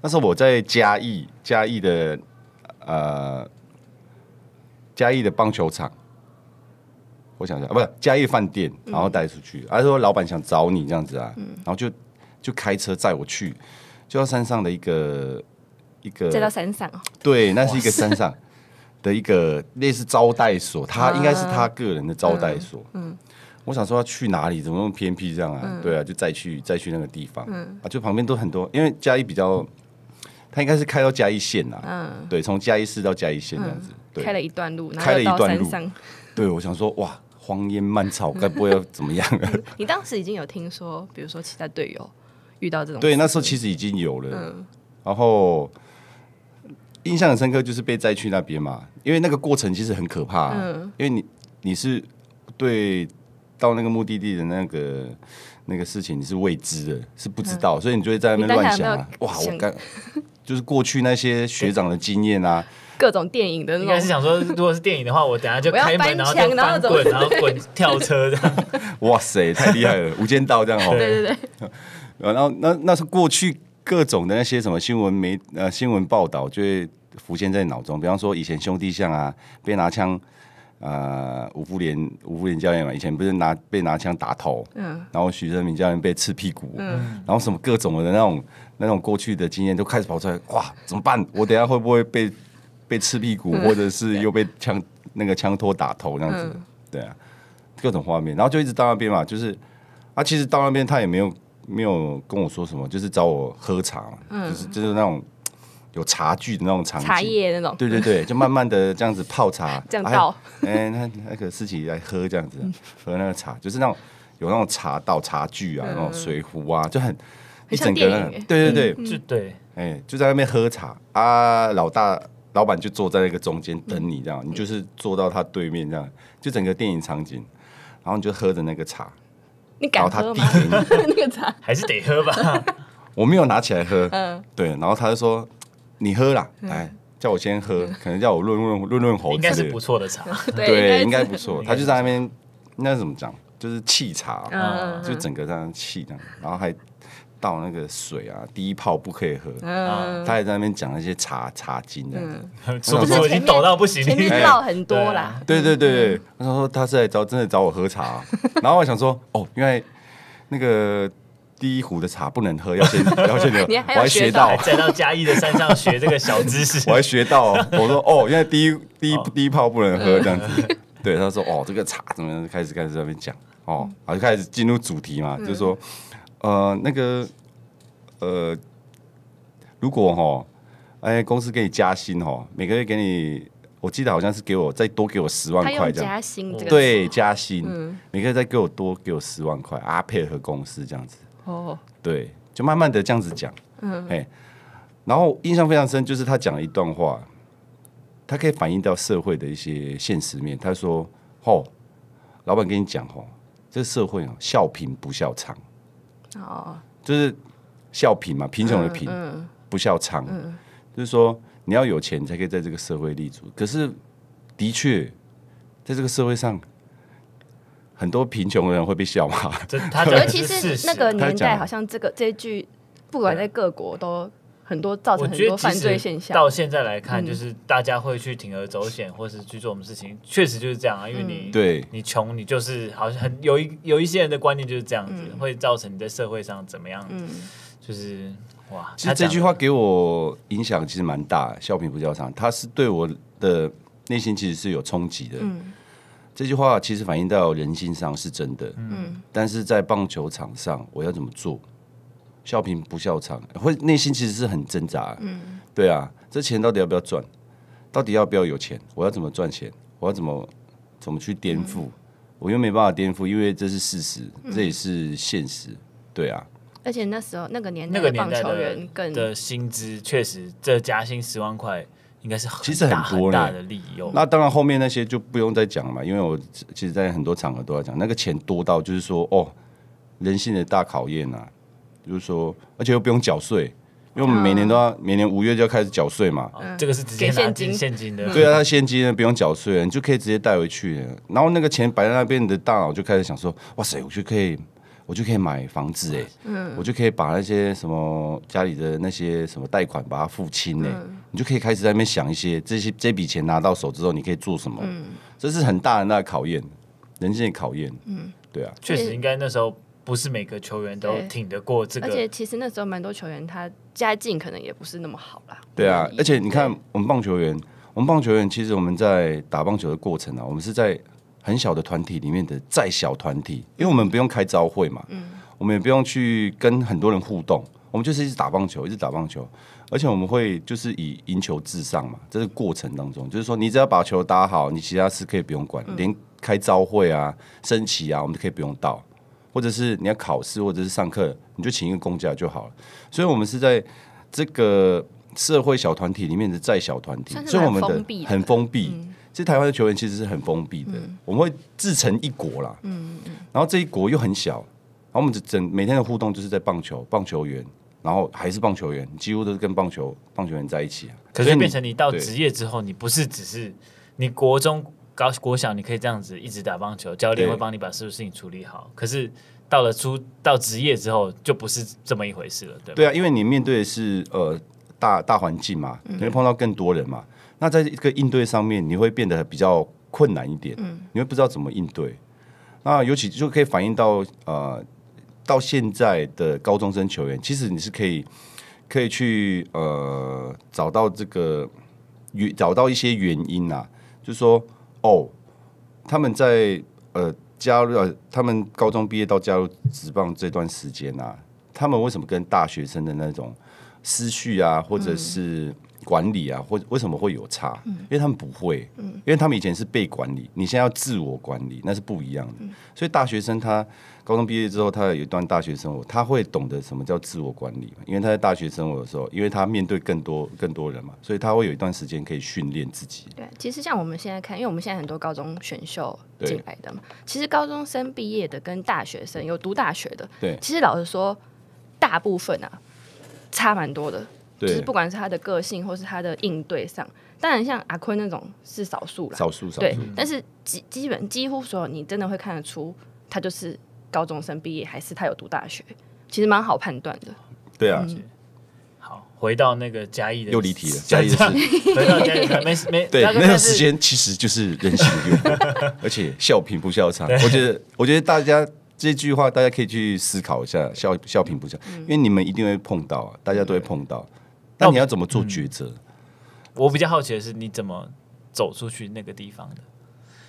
那时候我在嘉义，嘉义的呃嘉义的棒球场，我想想啊，不是嘉义饭店，然后带出去，还是说老板想找你这样子啊？嗯，然后就就开车载我去，就到山上的一个一个，再到山上对，那是一个山上。的一个类似招待所，他应该是他个人的招待所。嗯，我想说去哪里，怎么那么偏僻这样啊？对啊，就再去再去那个地方啊，就旁边都很多，因为嘉义比较，他应该是开到嘉义县呐。嗯，对，从嘉义市到嘉义县这样子，开了一段路，开了一段路。对，我想说哇，荒烟蔓草，该不会要怎么样？你当时已经有听说，比如说其他队友遇到这种，对，那时候其实已经有了，然后。印象很深刻，就是被载去那边嘛，因为那个过程其实很可怕，因为你你是对到那个目的地的那个那个事情你是未知的，是不知道，所以你就会在那边乱想。啊，哇，我刚就是过去那些学长的经验啊，各种电影的那种。是想说，如果是电影的话，我等下就开门，然后翻滚，然后滚跳车这样。哇塞，太厉害了，《无间道》这样哦。对 对对。然后那那是过去。各种的那些什么新闻媒呃新闻报道就会浮现在脑中，比方说以前兄弟像啊被拿枪啊，吴福连吴福连教练嘛，以前不是拿被拿枪打头，嗯，然后徐正明教练被刺屁股，嗯，然后什么各种的那种那种过去的经验都开始跑出来，哇，怎么办？我等下会不会被被刺屁股，或者是又被枪那个枪托打头这样子？对啊，各种画面，然后就一直到那边嘛，就是啊，其实到那边他也没有。没有跟我说什么，就是找我喝茶，就是就是那种有茶具的那种场景，茶叶那种，对对对，就慢慢的这样子泡茶，这样倒，哎，那那个思琪来喝这样子，喝那个茶，就是那种有那种茶倒茶具啊，那种水壶啊，就很一整个，对对对，就对，哎，就在那边喝茶啊，老大老板就坐在那个中间等你这样，你就是坐到他对面这样，就整个电影场景，然后你就喝着那个茶。然后他递给你 那个茶，还是得喝吧。我没有拿起来喝，对。然后他就说：“你喝啦，来叫我先喝，可能叫我润润润润喉。”应该是不错的茶，对，应该不错。他就在那边，那怎么讲？就是气茶，就整个这样气这样，然后还。倒那个水啊，第一泡不可以喝。嗯，他也在那边讲那些茶茶经的样我不是已经抖到不行，前面倒很多啦。对对对，对，他说他是来找真的找我喝茶，然后我想说哦，因为那个第一壶的茶不能喝，要先 要先留。我还学到再到嘉义的山上学这个小知识。我还学到，我说哦，因为第一第一第一泡不能喝这样子。对，他说哦，这个茶怎么样？开始开始在那边讲哦，然后就开始进入主题嘛，就是说。呃，那个，呃，如果哈，哎，公司给你加薪哈，每个月给你，我记得好像是给我再多给我十万块这样。加薪对，加薪每个月再给我多给我十万块啊，配合公司这样子。哦，对，就慢慢的这样子讲。嗯，哎，然后印象非常深，就是他讲了一段话，他可以反映到社会的一些现实面。他说：“哦，老板跟你讲哦，这社会哦，笑贫不笑娼。”哦，就是笑贫嘛，贫穷的贫不笑娼，就是说你要有钱才可以在这个社会立足。可是的确，在这个社会上，很多贫穷的人会被笑嘛。尤其是那个年代，好像这个这句，不管在各国都。很多造成很多犯罪现象。到现在来看，就是大家会去铤而走险，或是去做什么事情，确实就是这样啊。因为你，对，你穷，你就是好像很有一有一些人的观念就是这样子，会造成你在社会上怎么样子，就是哇。其实这句话给我影响其实蛮大，笑贫不笑娼，他是对我的内心其实是有冲击的。嗯，这句话其实反映到人性上是真的。嗯，但是在棒球场上，我要怎么做？笑贫不笑娼，会内心其实是很挣扎。嗯，对啊，这钱到底要不要赚？到底要不要有钱？我要怎么赚钱？我要怎么怎么去颠覆？我又没办法颠覆，因为这是事实，这也是现实。对啊，而且那时候那个年代棒球更的薪资确实，这加薪十万块应该是其实很多大的利用。那当然，后面那些就不用再讲嘛，因为我其实在很多场合都在讲，那个钱多到就是说哦，人性的大考验啊。就是说，而且又不用缴税，因为我们每年都要，每年五月就要开始缴税嘛。这个是直接拿现金，现金的。对啊，它现金呢不用缴税，你就可以直接带回去。然后那个钱摆在那边，你的大脑就开始想说：“哇塞，我就可以，我就可以买房子哎。”嗯，我就可以把那些什么家里的那些什么贷款把它付清哎。你就可以开始在那边想一些，这些这笔钱拿到手之后你可以做什么？嗯，这是很大的那的考验，人生的考验。嗯，对啊，确实应该那时候。不是每个球员都挺得过这个，而且其实那时候蛮多球员他家境可能也不是那么好啦。对啊，而且你看我们棒球员，我们棒球员其实我们在打棒球的过程啊，我们是在很小的团体里面的再小团体，因为我们不用开招会嘛，嗯，我们也不用去跟很多人互动，我们就是一直打棒球，一直打棒球，而且我们会就是以赢球至上嘛，这是过程当中，就是说你只要把球打好，你其他事可以不用管，连开招会啊、升旗啊，我们可以不用到。或者是你要考试，或者是上课，你就请一个公假就好了。所以，我们是在这个社会小团体里面的再小团体，所以我们的很封闭。这台湾的球员其实是很封闭的，我们会自成一国啦。嗯嗯然后这一国又很小，然后我们整每天的互动就是在棒球，棒球员，然后还是棒球员，几乎都是跟棒球棒球员在一起啊。可是变成你到职业之后，你不是只是你国中。到国小，你可以这样子一直打棒球，教练会帮你把所有事情处理好。可是到了初到职业之后，就不是这么一回事了，对对啊，因为你面对的是呃大大环境嘛，你会碰到更多人嘛。那在一个应对上面，你会变得比较困难一点，你会不知道怎么应对。那尤其就可以反映到呃，到现在的高中生球员，其实你是可以可以去呃找到这个找到一些原因啊，就说。哦，他们在呃加入他们高中毕业到加入职棒这段时间啊，他们为什么跟大学生的那种思绪啊，或者是？管理啊，或者为什么会有差？嗯，因为他们不会，嗯，因为他们以前是被管理，你现在要自我管理，那是不一样的。嗯，所以大学生他高中毕业之后，他有一段大学生活，他会懂得什么叫自我管理嘛？因为他在大学生活的时候，因为他面对更多更多人嘛，所以他会有一段时间可以训练自己。对，其实像我们现在看，因为我们现在很多高中选秀进来的嘛，其实高中生毕业的跟大学生有读大学的，对，其实老实说，大部分啊差蛮多的。就是不管是他的个性，或是他的应对上，当然像阿坤那种是少数啦，少数，少数。对，但是基基本几乎所有你真的会看得出，他就是高中生毕业，还是他有读大学，其实蛮好判断的。对啊，好，回到那个嘉义的，又离题了。嘉义是，没有嘉义，没没，对，那段时间，其实就是人心变，而且笑贫不笑娼。我觉得，我觉得大家这句话大家可以去思考一下，笑笑贫不笑，因为你们一定会碰到，大家都会碰到。那你要怎么做抉择？我比较好奇的是，你怎么走出去那个地方的？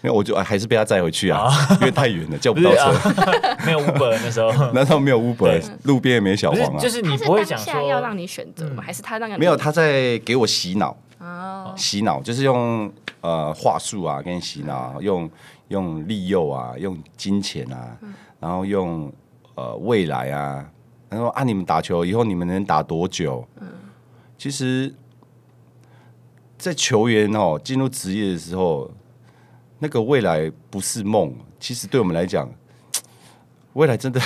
因为我就哎，还是被他载回去啊，因为太远了，叫不到车。没有 Uber 那时候，难候没有 Uber？路边也没小黄啊？就是他他现在要让你选择，还是他让你没有？他在给我洗脑啊，洗脑就是用呃话术啊，跟你洗脑，用用利诱啊，用金钱啊，然后用呃未来啊，他说啊，你们打球以后你们能打多久？嗯。其实，在球员哦进入职业的时候，那个未来不是梦。其实对我们来讲，未来真的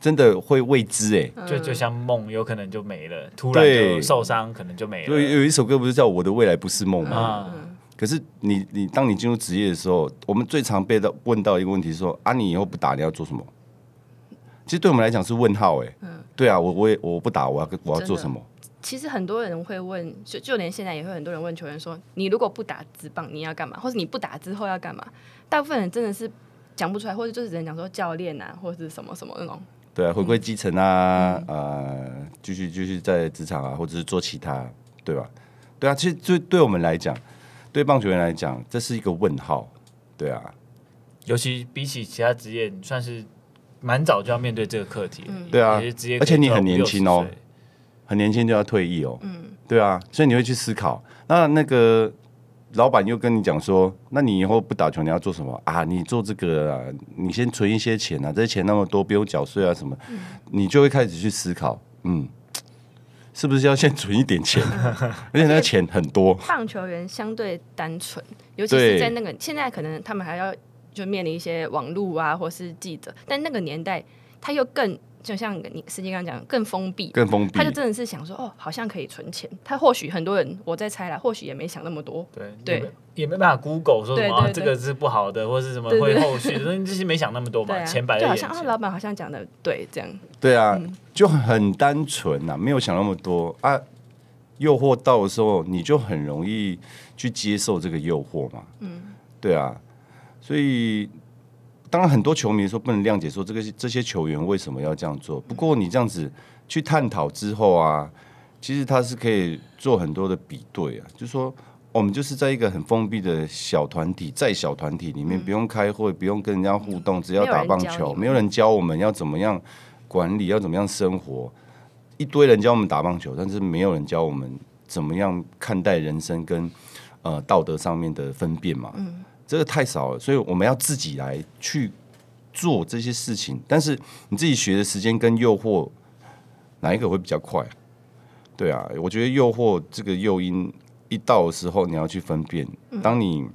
真的会未知哎。就就像梦，有可能就没了，突然就受伤，可能就没了。对，有一首歌不是叫《我的未来不是梦》吗？可是你你当你进入职业的时候，我们最常被到问到一个问题是说：啊，你以后不打，你要做什么？其实对我们来讲是问号哎。嗯。对啊，我我也我不打，我要我要做什么？其实很多人会问，就就连现在也会很多人问球员说：“你如果不打直棒，你要干嘛？或者你不打之后要干嘛？”大部分人真的是讲不出来，或者就是只能讲说教练啊，或者什么什么那种。对啊，回归基层啊，呃，继续继续在职场啊，或者是做其他，对吧？对啊，其实对对我们来讲，对棒球员来讲，这是一个问号，对啊。尤其比起其他职业，算是蛮早就要面对这个课题。对啊，而且你很年轻哦。很年轻就要退役哦，嗯，对啊，所以你会去思考。那那个老板又跟你讲说，那你以后不打球你要做什么啊？你做这个啊，你先存一些钱啊，这钱那么多不用缴税啊什么，你就会开始去思考，嗯，是不是要先存一点钱？而且那钱很多。棒球员相对单纯，尤其是在那个现在可能他们还要就面临一些网路啊或是记者，但那个年代他又更。就像你司机刚刚讲，更封闭，更封闭，他就真的是想说，哦，好像可以存钱。他或许很多人我在猜啦，或许也没想那么多，对，也没办法 Google 说什么这个是不好的，或是什么会后续，所以这些没想那么多吧。钱摆在眼前，就好像啊，老板好像讲的对，这样对啊，就很单纯呐，没有想那么多啊。诱惑到的时候，你就很容易去接受这个诱惑嘛，嗯，对啊，所以。当然，很多球迷说不能谅解，说这个这些球员为什么要这样做？不过你这样子去探讨之后啊，其实他是可以做很多的比对啊，就说我们就是在一个很封闭的小团体，在小团体里面不用开会，不用跟人家互动，只要打棒球，没有人教我们要怎么样管理，要怎么样生活，一堆人教我们打棒球，但是没有人教我们怎么样看待人生跟呃道德上面的分辨嘛。这个太少了，所以我们要自己来去做这些事情。但是你自己学的时间跟诱惑哪一个会比较快？对啊，我觉得诱惑这个诱因一到的时候，你要去分辨。当你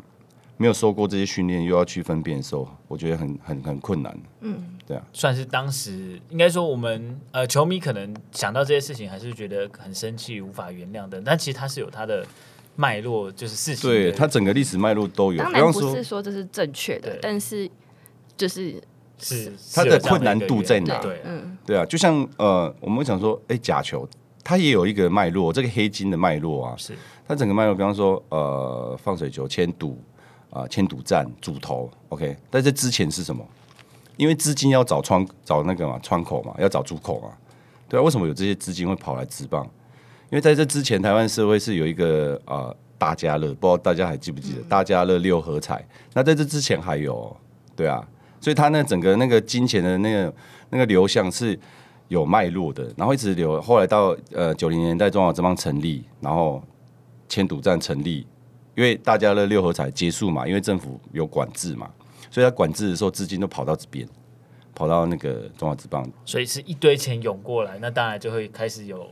没有受过这些训练，又要去分辨的时候，我觉得很很很困难。嗯，对啊，算是当时应该说我们呃球迷可能想到这些事情，还是觉得很生气、无法原谅的。但其实他是有他的。脉络就是事情，对它整个历史脉络都有。当然不是说这是正确的，但是就是是它的困难度在哪？对，对啊，就像呃，我们想说，哎，假球它也有一个脉络，这个黑金的脉络啊，是它整个脉络。比方说，呃，放水球、千赌啊、千赌站、主头 o k 但在之前是什么？因为资金要找窗找那个嘛，窗口嘛，要找出口嘛，对啊？为什么有这些资金会跑来直棒？因为在这之前，台湾社会是有一个呃，大家乐，不知道大家还记不记得大家乐六合彩。那在这之前还有，对啊，所以它那整个那个金钱的那个那个流向是有脉络的，然后一直流，后来到呃九零年代中华之邦成立，然后千赌站成立，因为大家乐六合彩结束嘛，因为政府有管制嘛，所以它管制的时候资金都跑到这边，跑到那个中华之邦，所以是一堆钱涌过来，那当然就会开始有。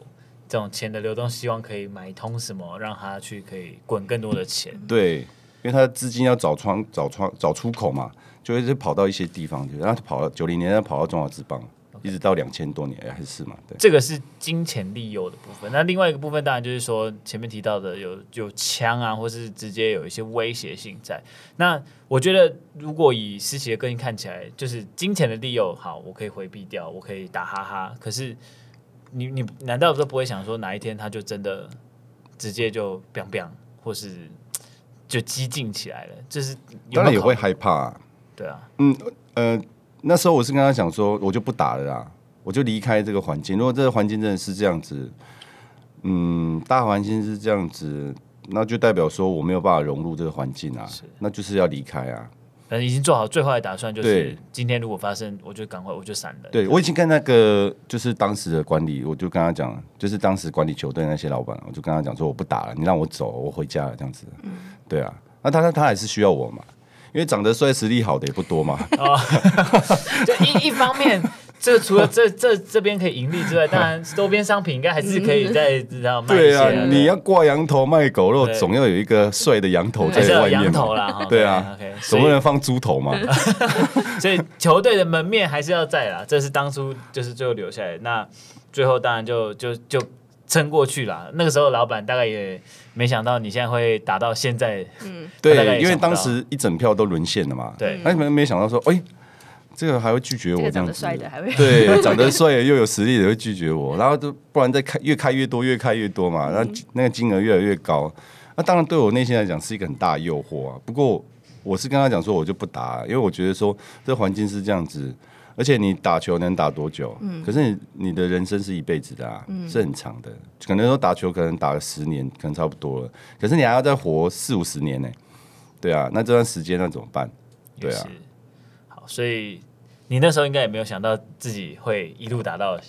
这种钱的流动，希望可以买通什么，让他去可以滚更多的钱。对，因为他的资金要找窗、找窗、找出口嘛，就会直跑到一些地方，去。然后跑到九零年，然跑到中华之邦，一直到两千多年还是嘛。对，这个是金钱利诱的部分。那另外一个部分，当然就是说前面提到的，有有枪啊，或是直接有一些威胁性在。那我觉得，如果以私企的个性看起来，就是金钱的利诱，好，我可以回避掉，我可以打哈哈。可是。你你难道都不会想说哪一天他就真的直接就 biang biang，或是就激进起来了？就是当然也会害怕，对啊，嗯呃，那时候我是跟他讲说，我就不打了啦，我就离开这个环境。如果这个环境真的是这样子，嗯，大环境是这样子，那就代表说我没有办法融入这个环境啊，那就是要离开啊。但是已经做好最坏的打算，就是今天如果发生，我就赶快我就闪了。对我已经跟那个就是当时的管理，我就跟他讲，就是当时管理球队那些老板，我就跟他讲说我不打了，你让我走，我回家了这样子。嗯，对啊，那他他他还是需要我嘛，因为长得帅、实力好的也不多嘛。啊，一一方面。这个除了这这这边可以盈利之外，当然多 边商品应该还是可以在知道卖对啊，你要挂羊头卖狗肉，总要有一个帅的羊头在外面羊头啦，对啊。O K，能放猪头嘛？所以球队的门面还是要在啦，这是当初就是最后留下来那最后当然就就就撑过去了。那个时候老板大概也没想到你现在会打到现在。嗯，对，因为当时一整票都沦陷了嘛。对，那你们没想到说，哎。这个还会拒绝我这样子，长得帅的还会对长得帅又有实力的会拒绝我，然后就不然再开越开越多越开越多嘛，那那个金额越来越高，那当然对我内心来讲是一个很大的诱惑啊。不过我是跟他讲说我就不打，因为我觉得说这环境是这样子，而且你打球能打多久？嗯，可是你你的人生是一辈子的啊，是很长的。可能说打球可能打了十年，可能差不多了，可是你还要再活四五十年呢。对啊，那这段时间那怎么办？对啊，好，所以。你那时候应该也没有想到自己会一路打到，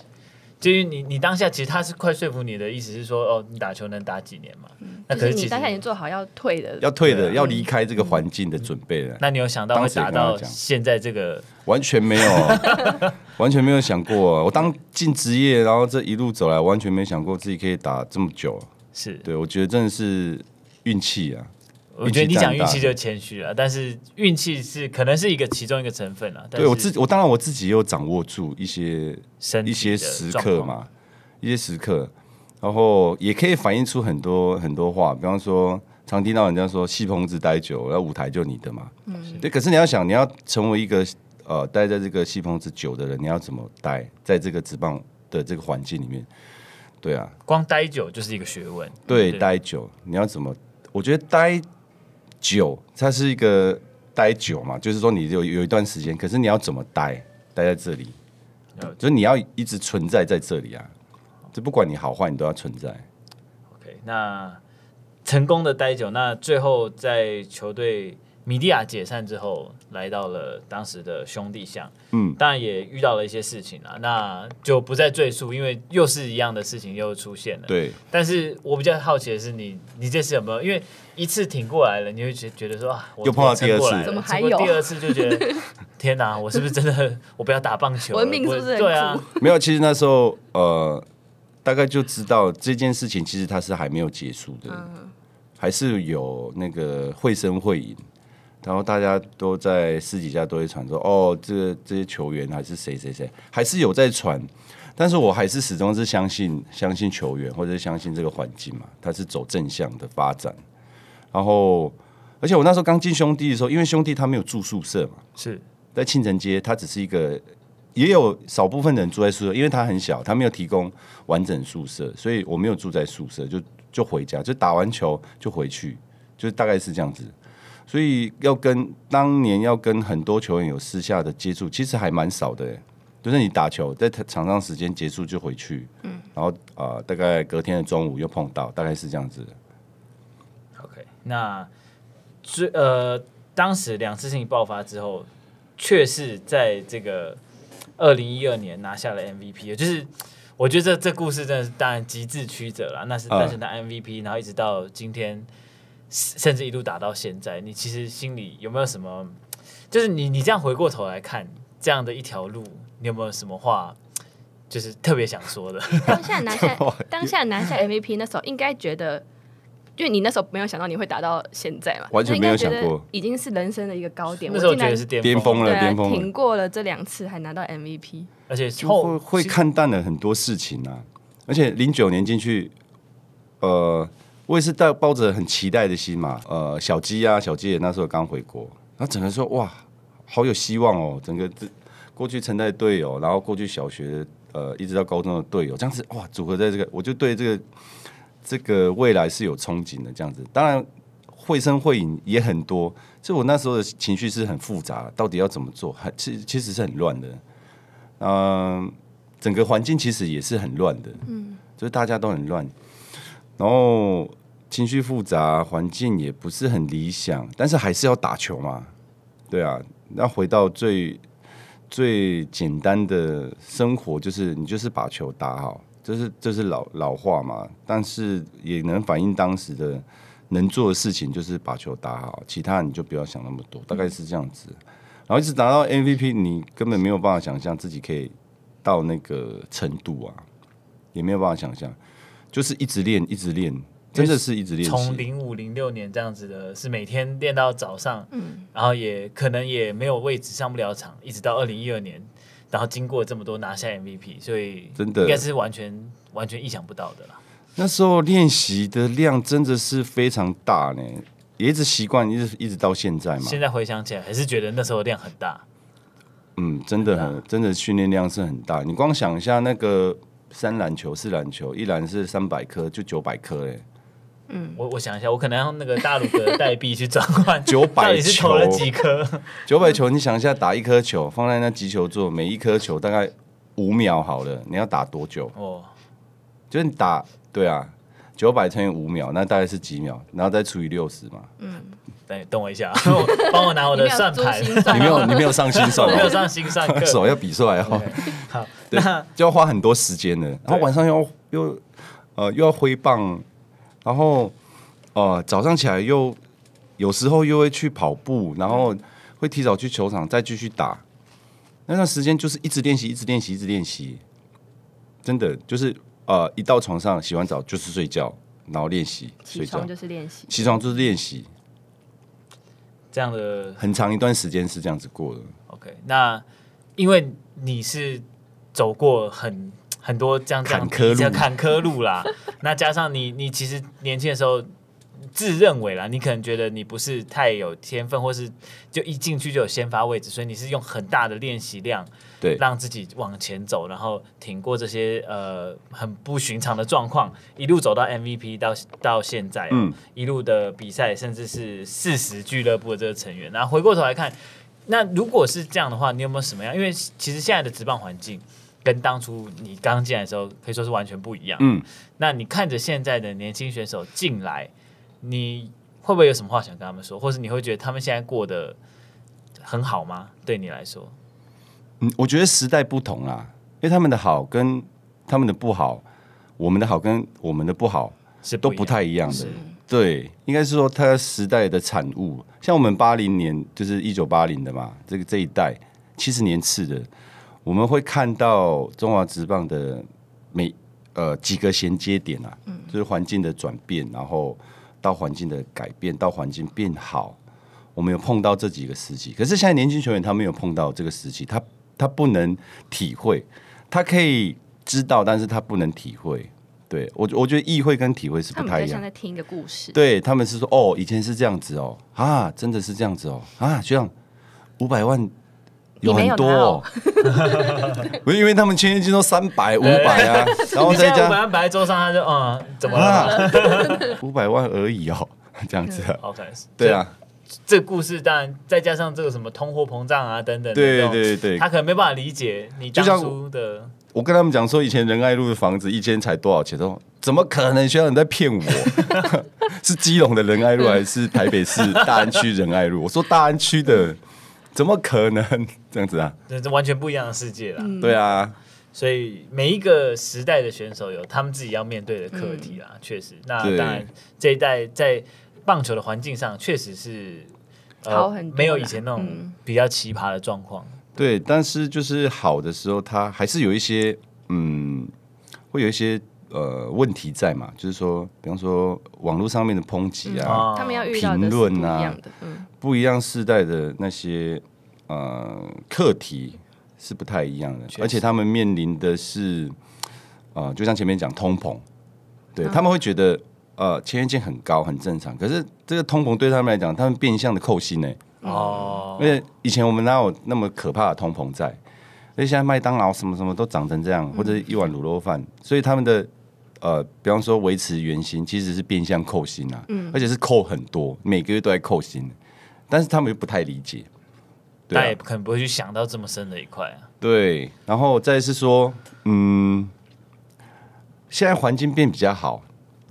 至于你，你当下其实他是快说服你的意思是说，哦，你打球能打几年嘛？嗯，可是你当下已经做好要退的，要退的，要离开这个环境的准备了。那你有想到会打到现在这个？完全没有，完全没有想过啊！我当进职业，然后这一路走来，完全没想过自己可以打这么久。是，对，我觉得真的是运气啊。我觉得你讲运气就谦虚了，但是运气是可能是一个其中一个成分啊。对我自我当然我自己又掌握住一些一些时刻嘛，一些时刻，然后也可以反映出很多很多话。比方说，常听到人家说戏棚子待久，那舞台就你的嘛。嗯，对。可是你要想，你要成为一个呃待在这个戏棚子久的人，你要怎么待在这个纸棒的这个环境里面？对啊，光待久就是一个学问。对，待久你要怎么？我觉得待。久，它是一个待久嘛，就是说你有有一段时间，可是你要怎么待？待在这里，就你要一直存在在这里啊，就不管你好坏，你都要存在。OK，那成功的待久，那最后在球队。米利亚解散之后，来到了当时的兄弟巷，嗯，当然也遇到了一些事情啊，那就不再赘述，因为又是一样的事情又出现了。对，但是我比较好奇的是，你你这次有没有因为一次挺过来了，你会觉觉得说啊，又碰到第二次了，怎么还有第二次？就觉得 天哪，我是不是真的？我不要打棒球，我命是不是很啊？没有，其实那时候呃，大概就知道这件事情其实它是还没有结束的，还是有那个会生会赢。然后大家都在私底下都会传说，哦，这这些球员还是谁谁谁，还是有在传，但是我还是始终是相信相信球员或者相信这个环境嘛，它是走正向的发展。然后，而且我那时候刚进兄弟的时候，因为兄弟他没有住宿舍嘛，是在庆城街，他只是一个也有少部分人住在宿舍，因为他很小，他没有提供完整宿舍，所以我没有住在宿舍，就就回家，就打完球就回去，就大概是这样子。所以要跟当年要跟很多球员有私下的接触，其实还蛮少的。就是你打球在场上时间结束就回去，嗯，然后啊，大概隔天的中午又碰到，大概是这样子。OK，那最呃，当时两次性爆发之后，确是在这个二零一二年拿下了 MVP，就是我觉得这这故事真的是当然极致曲折了。那是单纯的 MVP，然后一直到今天。甚至一路打到现在，你其实心里有没有什么？就是你你这样回过头来看这样的一条路，你有没有什么话就是特别想说的？当下拿下，当下拿下 MVP 那时候应该觉得，因为你那时候没有想到你会打到现在嘛，完全没有想过，已经是人生的一个高点。那时候觉得是巅峰了，巅峰。挺过了这两次还拿到 MVP，而且后会看淡了很多事情啊。而且零九年进去，呃。我也是带抱着很期待的心嘛，呃，小鸡啊，小鸡也那时候刚回国，那整个说哇，好有希望哦，整个这过去陈的队友，然后过去小学呃一直到高中的队友，这样子哇，组合在这个，我就对这个这个未来是有憧憬的。这样子，当然会声会影也很多，所以，我那时候的情绪是很复杂，到底要怎么做，很其其实是很乱的。嗯，整个环境其实也是很乱的，嗯，就是大家都很乱。然后情绪复杂，环境也不是很理想，但是还是要打球嘛，对啊。那回到最最简单的生活，就是你就是把球打好，这是这是老老话嘛。但是也能反映当时的能做的事情，就是把球打好，其他你就不要想那么多，大概是这样子。然后一直打到 MVP，你根本没有办法想象自己可以到那个程度啊，也没有办法想象。就是一直练，一直练，真的是一直练。从零五零六年这样子的，是每天练到早上，然后也可能也没有位置上不了场，一直到二零一二年，然后经过这么多拿下 MVP，所以真的应该是完全完全意想不到的了。那时候练习的量真的是非常大呢，也一直习惯一直一直到现在嘛。现在回想起来，还是觉得那时候量很大。嗯，真的，真的训练量是很大。你光想一下那个。三篮球，四篮球，一篮是三百颗，就九百颗哎。嗯，我我想一下，我可能用那个大陆的代币去转换。九百球到底是投了几颗？九百球，你想一下，打一颗球放在那击球座，每一颗球大概五秒好了，你要打多久？哦，就是你打对啊，九百乘以五秒，那大概是几秒？然后再除以六十嘛。嗯。等等我一下，帮我拿我的算盘。你没有，你没有上新算没有上新算，手 要比来哦。好，就要花很多时间的。然后晚上又又呃又要挥棒，然后呃早上起来又有时候又会去跑步，然后会提早去球场再继续打。那段时间就是一直练习，一直练习，一直练习。真的就是呃一到床上洗完澡就是睡觉，然后练习。起床就是练习。起床就是练习。这样的很长一段时间是这样子过的。OK，那因为你是走过很很多这样子坎坷路，坎坷路啦。那加上你，你其实年轻的时候自认为啦，你可能觉得你不是太有天分，或是就一进去就有先发位置，所以你是用很大的练习量。对，让自己往前走，然后挺过这些呃很不寻常的状况，一路走到 MVP 到到现在，嗯，一路的比赛，甚至是四十俱乐部的这个成员。然后回过头来看，那如果是这样的话，你有没有什么样？因为其实现在的职棒环境跟当初你刚进来的时候可以说是完全不一样。嗯，那你看着现在的年轻选手进来，你会不会有什么话想跟他们说，或是你会觉得他们现在过得很好吗？对你来说？嗯，我觉得时代不同啦，因为他们的好跟他们的不好，我们的好跟我们的不好是都不太一样的。对，应该是说它时代的产物。像我们八零年，就是一九八零的嘛，这个这一代七十年次的，我们会看到中华职棒的每呃几个衔接点啊，就是环境的转变，然后到环境的改变，到环境变好，我们有碰到这几个时期。可是现在年轻球员他没有碰到这个时期，他。他不能体会，他可以知道，但是他不能体会。对我，我觉得意会跟体会是不太一样。像在听一个故事。对他们是说，哦，以前是这样子哦，啊，真的是这样子哦，啊，这样五百万有很多。哦，我 因为他们签签金都三百五百啊，然后加五百万摆在桌上，他就嗯，怎么了？五百万而已哦，这样子。OK，对啊。这故事当然再加上这个什么通货膨胀啊等等，对对对他可能没办法理解你当初的。我跟他们讲说，以前仁爱路的房子一间才多少钱，他说怎么可能？学要你在骗我？是基隆的仁爱路还是台北市大安区仁爱路？我说大安区的，怎么可能这样子啊？那这完全不一样的世界啦。对啊，所以每一个时代的选手有他们自己要面对的课题啦，确实。那当然这一代在。棒球的环境上确实是好很多，没有以前那种比较奇葩的状况。对，但是就是好的时候，它还是有一些嗯，会有一些呃问题在嘛。就是说，比方说网络上面的抨击啊，他们要评论啊，不一样世代的那些呃课题是不太一样的，而且他们面临的是啊，就像前面讲通膨，对他们会觉得。呃，签约金很高，很正常。可是这个通膨对他们来讲，他们变相的扣薪呢。哦。因为以前我们哪有那么可怕的通膨债？那现在麦当劳什么什么都涨成这样，或者一碗卤肉饭，所以他们的呃，比方说维持原薪，其实是变相扣薪啊。嗯。而且是扣很多，每个月都在扣薪，但是他们又不太理解。那也不可能不会去想到这么深的一块啊。对。然后再是说，嗯，现在环境变比较好。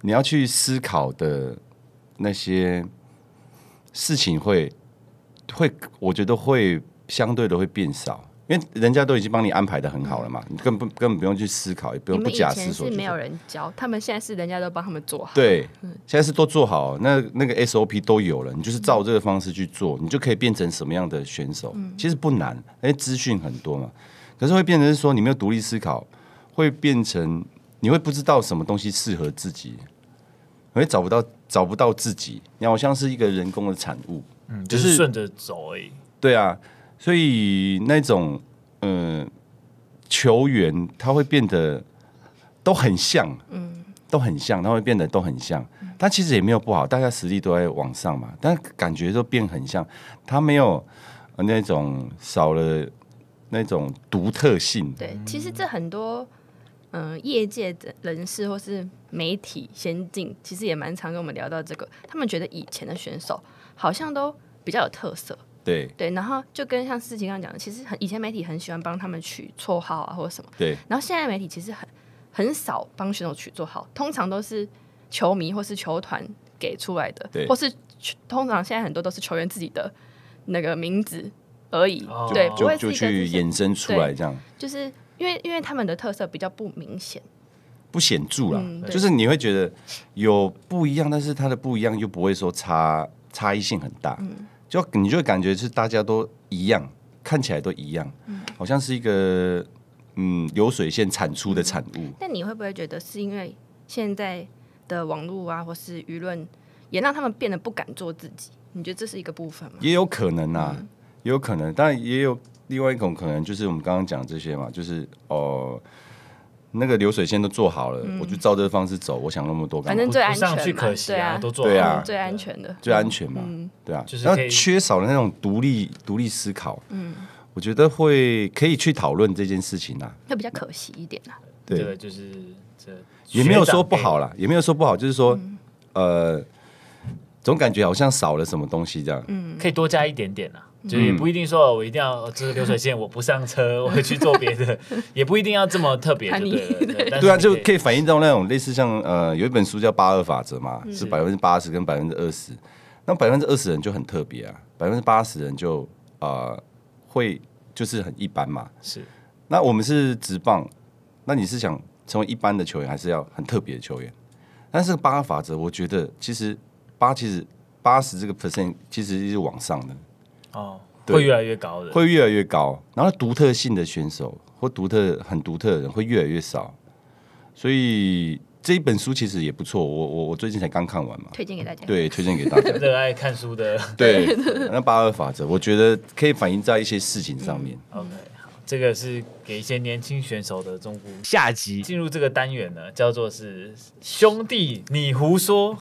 你要去思考的那些事情会会，我觉得会相对的会变少，因为人家都已经帮你安排的很好了嘛，你根本根本不用去思考，也不用不假思索。是没有人教，他们现在是人家都帮他们做好。对，现在是都做好，那那个 SOP 都有了，你就是照这个方式去做，你就可以变成什么样的选手，其实不难，因为资讯很多嘛。可是会变成是说你没有独立思考，会变成你会不知道什么东西适合自己。会找不到找不到自己，你好像是一个人工的产物，嗯，就是顺着走而已。对啊，所以那种呃球员他会变得都很像，嗯，都很像，他会变得都很像，但其实也没有不好，大家实力都在往上嘛，但感觉都变很像，他没有那种少了那种独特性，对，其实这很多。嗯，业界的人士或是媒体先进，其实也蛮常跟我们聊到这个。他们觉得以前的选手好像都比较有特色，对对。然后就跟像思琪刚刚讲的，其实很以前媒体很喜欢帮他们取绰号啊，或者什么。对。然后现在媒体其实很很少帮选手取绰号，通常都是球迷或是球团给出来的，对，或是通常现在很多都是球员自己的那个名字而已，对，就就去衍生出来这样，就是。因为因为他们的特色比较不明显，不显著啊。就是你会觉得有不一样，但是它的不一样又不会说差差异性很大，就你就会感觉是大家都一样，看起来都一样，好像是一个嗯流水线产出的产物。那你会不会觉得是因为现在的网络啊，或是舆论，也让他们变得不敢做自己？你觉得这是一个部分吗？也有可能啊，也有可能，但也有。另外一种可能就是我们刚刚讲这些嘛，就是哦，那个流水线都做好了，我就照这个方式走。我想那么多，反正最安全，最可惜啊，都做对啊，最安全的，最安全嘛，对啊，就是缺少了那种独立、独立思考。嗯，我觉得会可以去讨论这件事情啊，那比较可惜一点啊。对，就是这也没有说不好啦，也没有说不好，就是说呃，总感觉好像少了什么东西这样。嗯，可以多加一点点啊。就也不一定说，我一定要就是流水线，我不上车，我去做别的，也不一定要这么特别，对对？对啊，就可以反映到那种类似像呃，有一本书叫八二法则嘛，是百分之八十跟百分之二十。那百分之二十人就很特别啊，百分之八十人就啊会就是很一般嘛。是，那我们是直棒，那你是想成为一般的球员，还是要很特别的球员？但是八法则，我觉得其实八其实八十这个 percent 其实是往上的。哦，会越来越高的，会越来越高。然后独特性的选手或独特很独特的人会越来越少，所以这一本书其实也不错。我我我最近才刚看完嘛，推荐给大家。对，推荐给大家，热爱看书的。对，那八二法则，我觉得可以反映在一些事情上面。OK，好，这个是给一些年轻选手的忠告。下集进入这个单元呢，叫做是兄弟，你胡说。